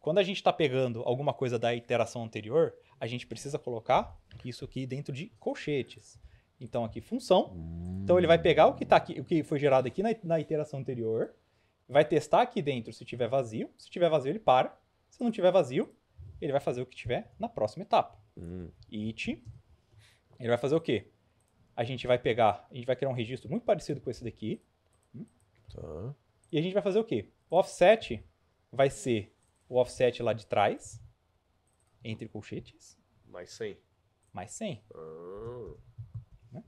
quando a gente está pegando alguma coisa da iteração anterior, a gente precisa colocar isso aqui dentro de colchetes. Então aqui função. Então ele vai pegar o que tá aqui, o que foi gerado aqui na, na iteração anterior, vai testar aqui dentro se tiver vazio. Se tiver vazio ele para. Se não tiver vazio, ele vai fazer o que tiver na próxima etapa. Hum. It, ele vai fazer o quê? A gente vai pegar, a gente vai criar um registro muito parecido com esse daqui. Tá. E a gente vai fazer o quê? O offset vai ser o offset lá de trás, entre colchetes. Mais 100. Mais 100. Ah. Né?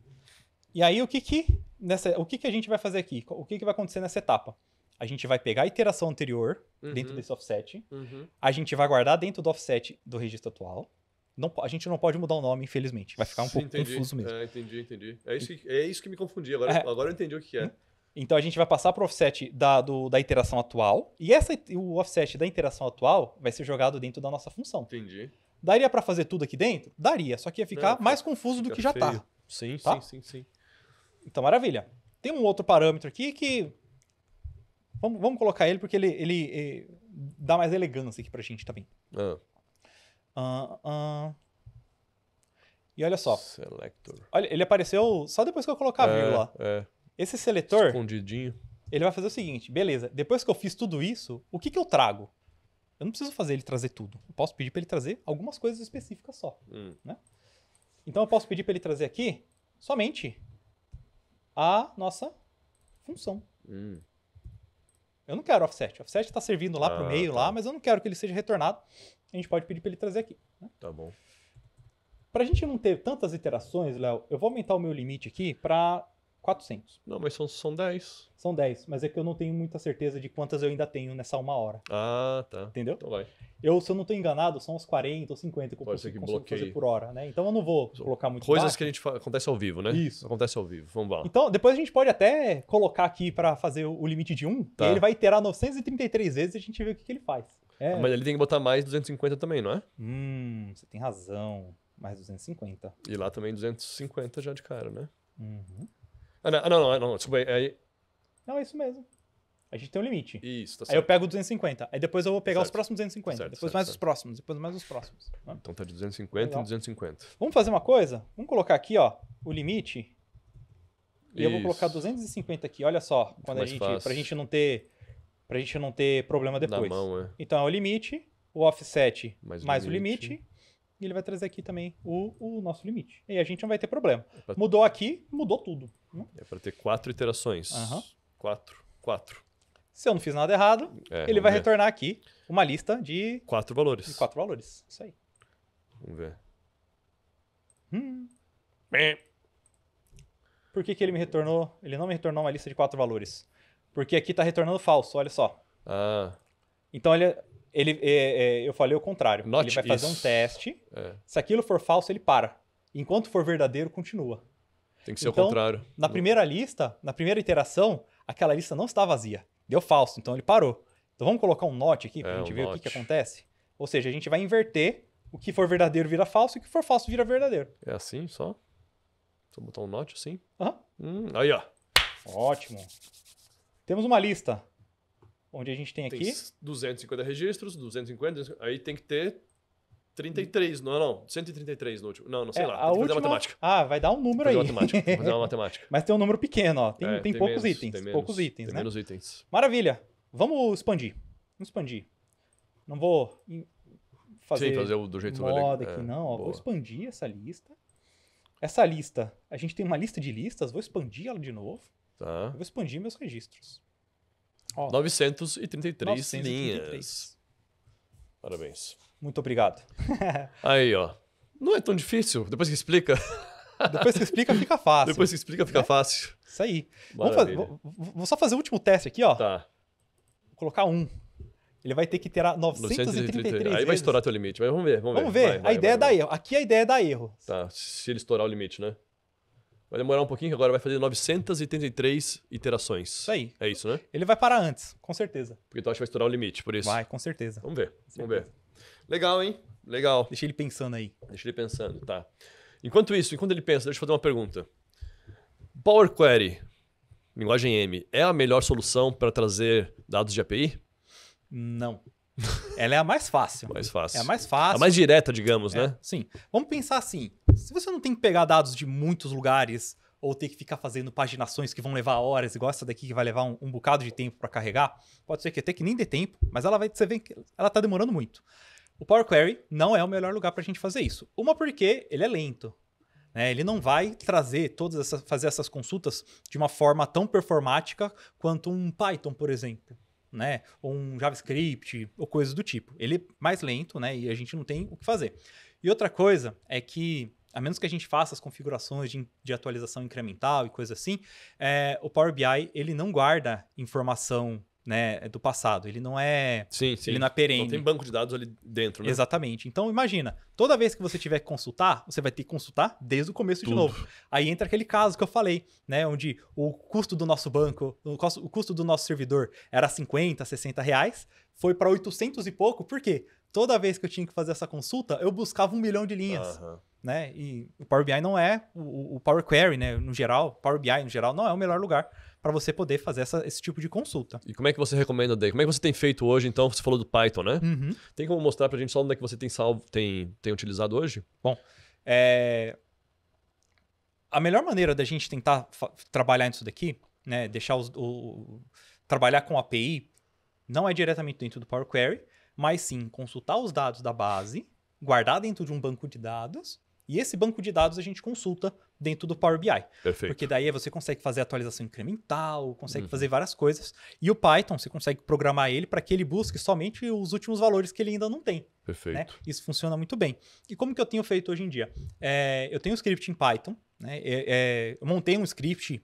E aí, o que que, nessa, o que que a gente vai fazer aqui? O que que vai acontecer nessa etapa? A gente vai pegar a iteração anterior uhum. dentro desse offset, uhum. a gente vai guardar dentro do offset do registro atual, não, a gente não pode mudar o nome, infelizmente. Vai ficar um Sim, pouco entendi. confuso mesmo. É, entendi, entendi. É isso, que, é isso que me confundi. Agora, é. agora eu entendi o que é. Hum? Então a gente vai passar para o offset da, do, da iteração atual. E essa, o offset da iteração atual vai ser jogado dentro da nossa função. Entendi. Daria para fazer tudo aqui dentro? Daria, só que ia ficar Não, mais confuso do que já está. Sim, tá? sim, sim, sim. Então, maravilha. Tem um outro parâmetro aqui que. Vamos, vamos colocar ele porque ele, ele, ele eh, dá mais elegância aqui para a gente também. Ah. Uh, uh. E olha só. Selector. Olha, ele apareceu só depois que eu colocar a é, vírgula. É. é. Esse seletor, Escondidinho. ele vai fazer o seguinte, beleza, depois que eu fiz tudo isso, o que, que eu trago? Eu não preciso fazer ele trazer tudo. Eu posso pedir para ele trazer algumas coisas específicas só. Hum. Né? Então eu posso pedir para ele trazer aqui somente a nossa função. Hum. Eu não quero offset. O offset está servindo lá ah, para o meio, tá. lá, mas eu não quero que ele seja retornado. A gente pode pedir para ele trazer aqui. Né? Tá bom. Para a gente não ter tantas iterações, Léo, eu vou aumentar o meu limite aqui para 400. Não, mas são, são 10. São 10, mas é que eu não tenho muita certeza de quantas eu ainda tenho nessa uma hora. Ah, tá. Entendeu? Então vai. Eu, se eu não estou enganado, são uns 40 ou 50 que eu Pode consigo, consigo fazer por hora, né? Então eu não vou colocar muito Coisas baixo. que a gente acontece ao vivo, né? Isso. Acontece ao vivo. Vamos lá. Então, depois a gente pode até colocar aqui para fazer o limite de 1, tá. e ele vai iterar 933 vezes e a gente vê o que, que ele faz. É. Mas ele tem que botar mais 250 também, não é? Hum, você tem razão. Mais 250. E lá também 250 já de cara, né? Uhum. Ah, não, ah, não, ah, não, desculpa aí. Não, é isso mesmo. A gente tem um limite. Isso, tá certo. Aí eu pego 250. Aí depois eu vou pegar certo. os próximos 250. Certo, depois certo, mais os próximos. Depois mais os próximos. Né? Então tá de 250 Legal. em 250. Vamos fazer uma coisa? Vamos colocar aqui, ó, o limite. E Isso. eu vou colocar 250 aqui. Olha só, quando a gente, pra gente não ter pra gente não ter problema depois. Mão, é. Então é o limite, o offset mais, mais o limite e ele vai trazer aqui também o, o nosso limite. E a gente não vai ter problema. É mudou aqui, mudou tudo. Né? É para ter quatro iterações. Uhum. Quatro, quatro. Se eu não fiz nada errado, é, ele vai ver. retornar aqui uma lista de... Quatro valores. De quatro valores, isso aí. Vamos ver. Hum. Por que, que ele me retornou? Ele não me retornou uma lista de quatro valores. Porque aqui está retornando falso, olha só. Ah. Então ele, ele, é, é, eu falei o contrário. Note ele vai fazer isso. um teste. É. Se aquilo for falso, ele para. Enquanto for verdadeiro, continua. Tem que ser então, o contrário. Na primeira lista, na primeira iteração, aquela lista não está vazia. Deu falso, então ele parou. Então vamos colocar um note aqui para a é, gente um ver o que, que acontece. Ou seja, a gente vai inverter o que for verdadeiro vira falso e o que for falso vira verdadeiro. É assim só? Só botar um note assim? Aham. Uhum. Hum, aí, ó. Ótimo. Temos uma lista onde a gente tem, tem aqui... 250 registros, 250, aí tem que ter 33, não, não, 133 no último. Não, não sei é, lá, a última... matemática. Ah, vai dar um número aí. Matemática, fazer uma matemática. Mas tem um número pequeno, ó. Tem, é, tem, tem poucos menos, itens, tem poucos itens, né? menos itens. Maravilha. Vamos expandir. Vamos expandir. Não vou fazer, Sim, fazer do jeito moda aqui, é, não. Ó, vou expandir essa lista. Essa lista, a gente tem uma lista de listas, vou expandir ela de novo. Tá. vou expandir meus registros. 933, 933 linhas. Parabéns. Muito obrigado. Aí, ó. Não é tão difícil, depois que explica. Depois que explica, fica fácil. Depois que explica, fica né? fácil. Isso aí. Fazer, vou, vou, só fazer o último teste aqui, ó. Tá. Vou colocar um. Ele vai ter que ter 933 Aí vezes. vai estourar teu limite, mas vamos ver. Vamos, vamos ver. ver. Vai, a vai, ideia vai, é dá erro. Aqui a ideia é da erro. Tá, se ele estourar o limite, né? Vai demorar um pouquinho, que agora vai fazer 933 iterações. Isso aí. É isso, né? Ele vai parar antes, com certeza. Porque tu então acha que vai estourar o limite, por isso. Vai, com certeza. Vamos ver, certeza. vamos ver. Legal, hein? Legal. Deixa ele pensando aí. Deixa ele pensando, tá. Enquanto isso, enquanto ele pensa, deixa eu fazer uma pergunta. Power Query, linguagem M, é a melhor solução para trazer dados de API? Não. Ela é a mais fácil. mais fácil. É a mais fácil. A mais direta, digamos, é, né? Sim. Vamos pensar assim: se você não tem que pegar dados de muitos lugares ou ter que ficar fazendo paginações que vão levar horas, igual essa daqui que vai levar um, um bocado de tempo para carregar, pode ser que até que nem dê tempo, mas ela vai, você vê que ela tá demorando muito. O Power Query não é o melhor lugar para a gente fazer isso. Uma porque ele é lento. Né? Ele não vai trazer todas essas, fazer essas consultas de uma forma tão performática quanto um Python, por exemplo né? Ou um JavaScript, ou coisas do tipo. Ele é mais lento, né? E a gente não tem o que fazer. E outra coisa é que, a menos que a gente faça as configurações de, de atualização incremental e coisa assim, é, o Power BI ele não guarda informação né, é do passado. Ele não é. Sim, sim. Ele não é perene. Não tem banco de dados ali dentro, né? Exatamente. Então imagina, toda vez que você tiver que consultar, você vai ter que consultar desde o começo Tudo. de novo. Aí entra aquele caso que eu falei, né? Onde o custo do nosso banco, o custo, o custo do nosso servidor era 50, 60 reais, foi para 800 e pouco, por quê? Toda vez que eu tinha que fazer essa consulta, eu buscava um milhão de linhas. Uhum. Né? E o Power BI não é o, o Power Query, né? No geral, Power BI no geral não é o melhor lugar para você poder fazer essa, esse tipo de consulta. E como é que você recomenda, Day? Como é que você tem feito hoje, então? Você falou do Python, né? Uhum. Tem como mostrar para a gente só onde é que você tem salvo, tem, tem utilizado hoje? Bom, é... a melhor maneira da gente tentar trabalhar nisso daqui, né? Deixar os, o... trabalhar com API, não é diretamente dentro do Power Query, mas sim consultar os dados da base, guardar dentro de um banco de dados e esse banco de dados a gente consulta dentro do Power BI. Perfeito. Porque daí você consegue fazer atualização incremental, consegue uhum. fazer várias coisas. E o Python, você consegue programar ele para que ele busque somente os últimos valores que ele ainda não tem. Né? Perfeito. Né? Isso funciona muito bem. E como que eu tenho feito hoje em dia? É, eu tenho um script em Python, né? É, é, eu montei um script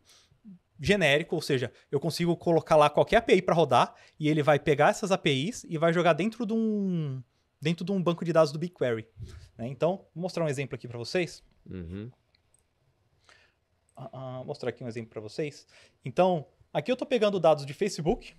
genérico, ou seja, eu consigo colocar lá qualquer API para rodar e ele vai pegar essas APIs e vai jogar dentro de um dentro de um banco de dados do BigQuery. Né? Então, vou mostrar um exemplo aqui para vocês. Uhum. Uh, mostrar aqui um exemplo para vocês. Então, aqui eu estou pegando dados de Facebook,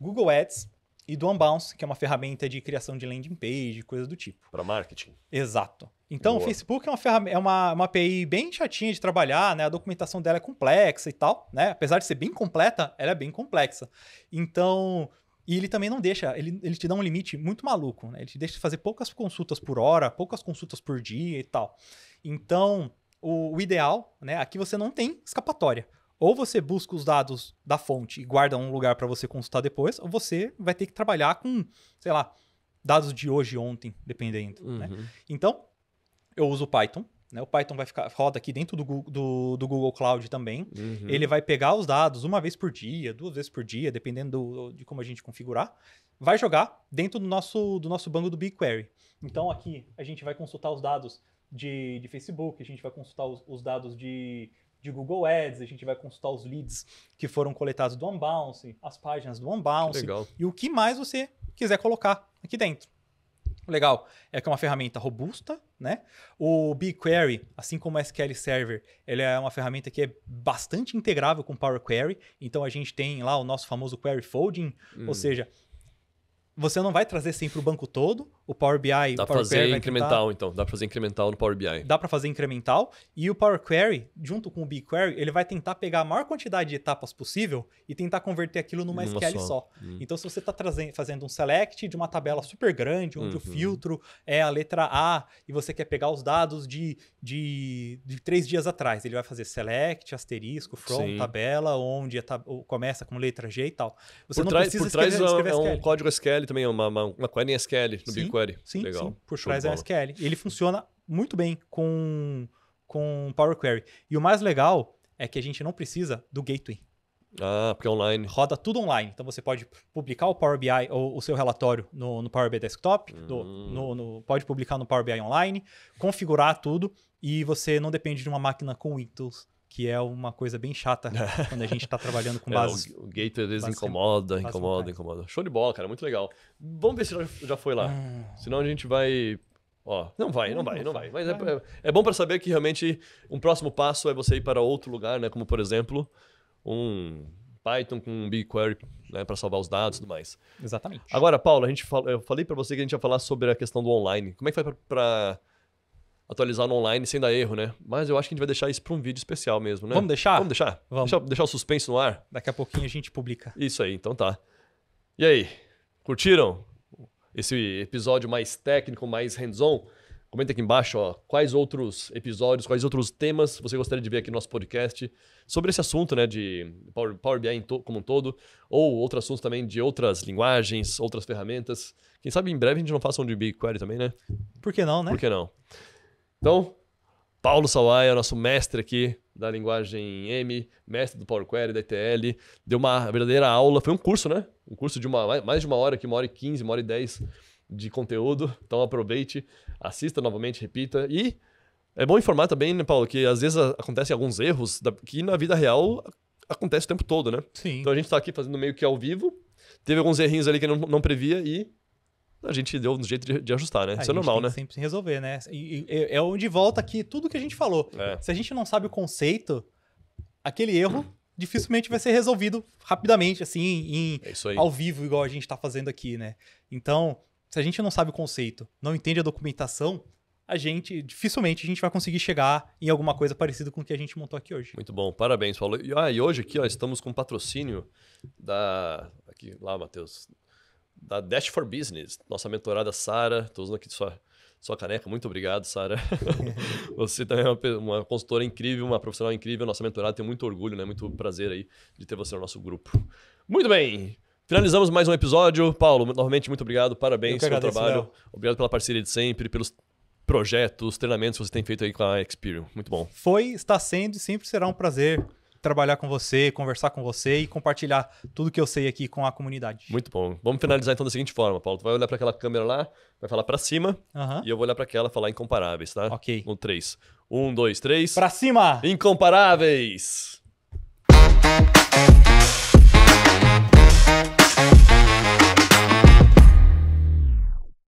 Google Ads e do Unbounce, que é uma ferramenta de criação de landing page, coisas do tipo. Para marketing. Exato. Então, Boa. o Facebook é, uma, ferramenta, é uma, uma API bem chatinha de trabalhar, né? A documentação dela é complexa e tal, né? Apesar de ser bem completa, ela é bem complexa. Então, e ele também não deixa, ele, ele te dá um limite muito maluco, né? Ele te deixa fazer poucas consultas por hora, poucas consultas por dia e tal. Então, o, o ideal, né? Aqui você não tem escapatória. Ou você busca os dados da fonte e guarda um lugar para você consultar depois, ou você vai ter que trabalhar com, sei lá, dados de hoje e ontem, dependendo. Né? Uhum. Né? Então, eu uso Python, né? O Python vai ficar roda aqui dentro do Google, do, do Google Cloud também. Uhum. Ele vai pegar os dados uma vez por dia, duas vezes por dia, dependendo do, de como a gente configurar. Vai jogar dentro do nosso, do nosso banco do BigQuery. Então aqui a gente vai consultar os dados de, de Facebook, a gente vai consultar os, os dados de, de Google Ads, a gente vai consultar os leads que foram coletados do Unbounce, as páginas do Unbounce e o que mais você quiser colocar aqui dentro legal é que é uma ferramenta robusta, né? O BigQuery, assim como o SQL Server, ele é uma ferramenta que é bastante integrável com Power Query. Então a gente tem lá o nosso famoso query folding, hum. ou seja, você não vai trazer sempre o banco todo, o Power BI. Dá para fazer Query incremental, tentar... então. Dá para fazer incremental no Power BI. Dá para fazer incremental. E o Power Query, junto com o BigQuery, ele vai tentar pegar a maior quantidade de etapas possível e tentar converter aquilo numa, numa SQL só. só. Hum. Então, se você está fazendo um select de uma tabela super grande, onde uhum. o filtro é a letra A e você quer pegar os dados de, de, de três dias atrás, ele vai fazer select, asterisco, from, Sim. tabela, onde tab... começa com letra G e tal. Você por não trás, precisa por trás escrever, é, escrever é um código SQL também, é uma, uma, uma query em SQL no BigQuery. Sim, Legal. sim. Puxou traz SQL. Ele funciona muito bem com, com Power Query. E o mais legal é que a gente não precisa do gateway. Ah, porque é online. Roda tudo online. Então você pode publicar o Power BI ou o seu relatório no, no Power BI Desktop, hum. do, no, no, pode publicar no Power BI Online, configurar tudo e você não depende de uma máquina com Windows que é uma coisa bem chata quando a gente está trabalhando com base. É, o, o gator incomoda, base incomoda, incomoda. Show de bola, cara, muito legal. Vamos ver se já, já foi lá. Hum. Senão a gente vai. Ó, não vai, não, vai, não vai. Mas É, é, é, bom para saber que realmente um próximo passo é você ir para outro lugar, né? Como por exemplo, um Python com um BigQuery né, para salvar os dados e tudo mais. Exatamente. Agora, Paulo, a gente fala, eu falei para você que a gente ia falar sobre a questão do online. Como é que vai para atualizar no online sem dar erro, né? Mas eu acho que a gente vai deixar isso para um vídeo especial mesmo, né? Vamos deixar? Vamos deixar. Vamos. Deixa, deixar o suspense no ar. Daqui a pouquinho a gente publica. Isso aí, então tá. E aí, curtiram esse episódio mais técnico, mais hands-on? Comenta aqui embaixo ó, quais outros episódios, quais outros temas você gostaria de ver aqui no nosso podcast sobre esse assunto né, de Power, Power BI como um todo, ou outros assuntos também de outras linguagens, outras ferramentas. Quem sabe em breve a gente não faça um de BigQuery também, né? Por que não, né? Por que não? Então, Paulo Sawaia, é nosso mestre aqui da linguagem M, mestre do Power Query, da ETL, deu uma verdadeira aula. Foi um curso, né? Um curso de uma, mais de uma hora, aqui, uma hora e quinze, uma hora e dez de conteúdo. Então aproveite, assista novamente, repita. E é bom informar também, né, Paulo, que às vezes acontecem alguns erros que na vida real acontece o tempo todo, né? Sim. Então a gente está aqui fazendo meio que ao vivo. Teve alguns errinhos ali que não, não previa e a gente deu um jeito de, de ajustar, né? A Isso é normal, né? Sempre resolver, né? E, e, é, é onde volta aqui tudo que a gente falou. É. Se a gente não sabe o conceito, aquele erro dificilmente vai ser resolvido rapidamente, assim, em, é ao vivo, igual a gente está fazendo aqui, né? Então, se a gente não sabe o conceito, não entende a documentação, a gente dificilmente a gente vai conseguir chegar em alguma coisa parecida com o que a gente montou aqui hoje. Muito bom, parabéns, Paulo. E, ah, e hoje aqui ó, estamos com patrocínio da. Aqui, lá, Matheus da Dash for Business, nossa mentorada Sara. Estou usando aqui sua, sua caneca. Muito obrigado, Sara. Você também é uma, uma, consultora incrível, uma profissional incrível, nossa mentorada. Tenho muito orgulho, né? muito prazer aí de ter você no nosso grupo. Muito bem! Finalizamos mais um episódio. Paulo, novamente, muito obrigado. Parabéns pelo trabalho. Obrigado pela parceria de sempre, pelos projetos, treinamentos que você tem feito aí com a Experian. Muito bom. Foi, está sendo e sempre será um prazer trabalhar com você, conversar com você e compartilhar tudo que eu sei aqui com a comunidade. Muito bom. Vamos finalizar então da seguinte forma, Paulo. Tu vai olhar para aquela câmera lá, vai falar para cima uhum. e eu vou olhar para aquela falar incomparáveis, tá? Ok. Um, três. Um, dois, três. Para cima! Incomparáveis!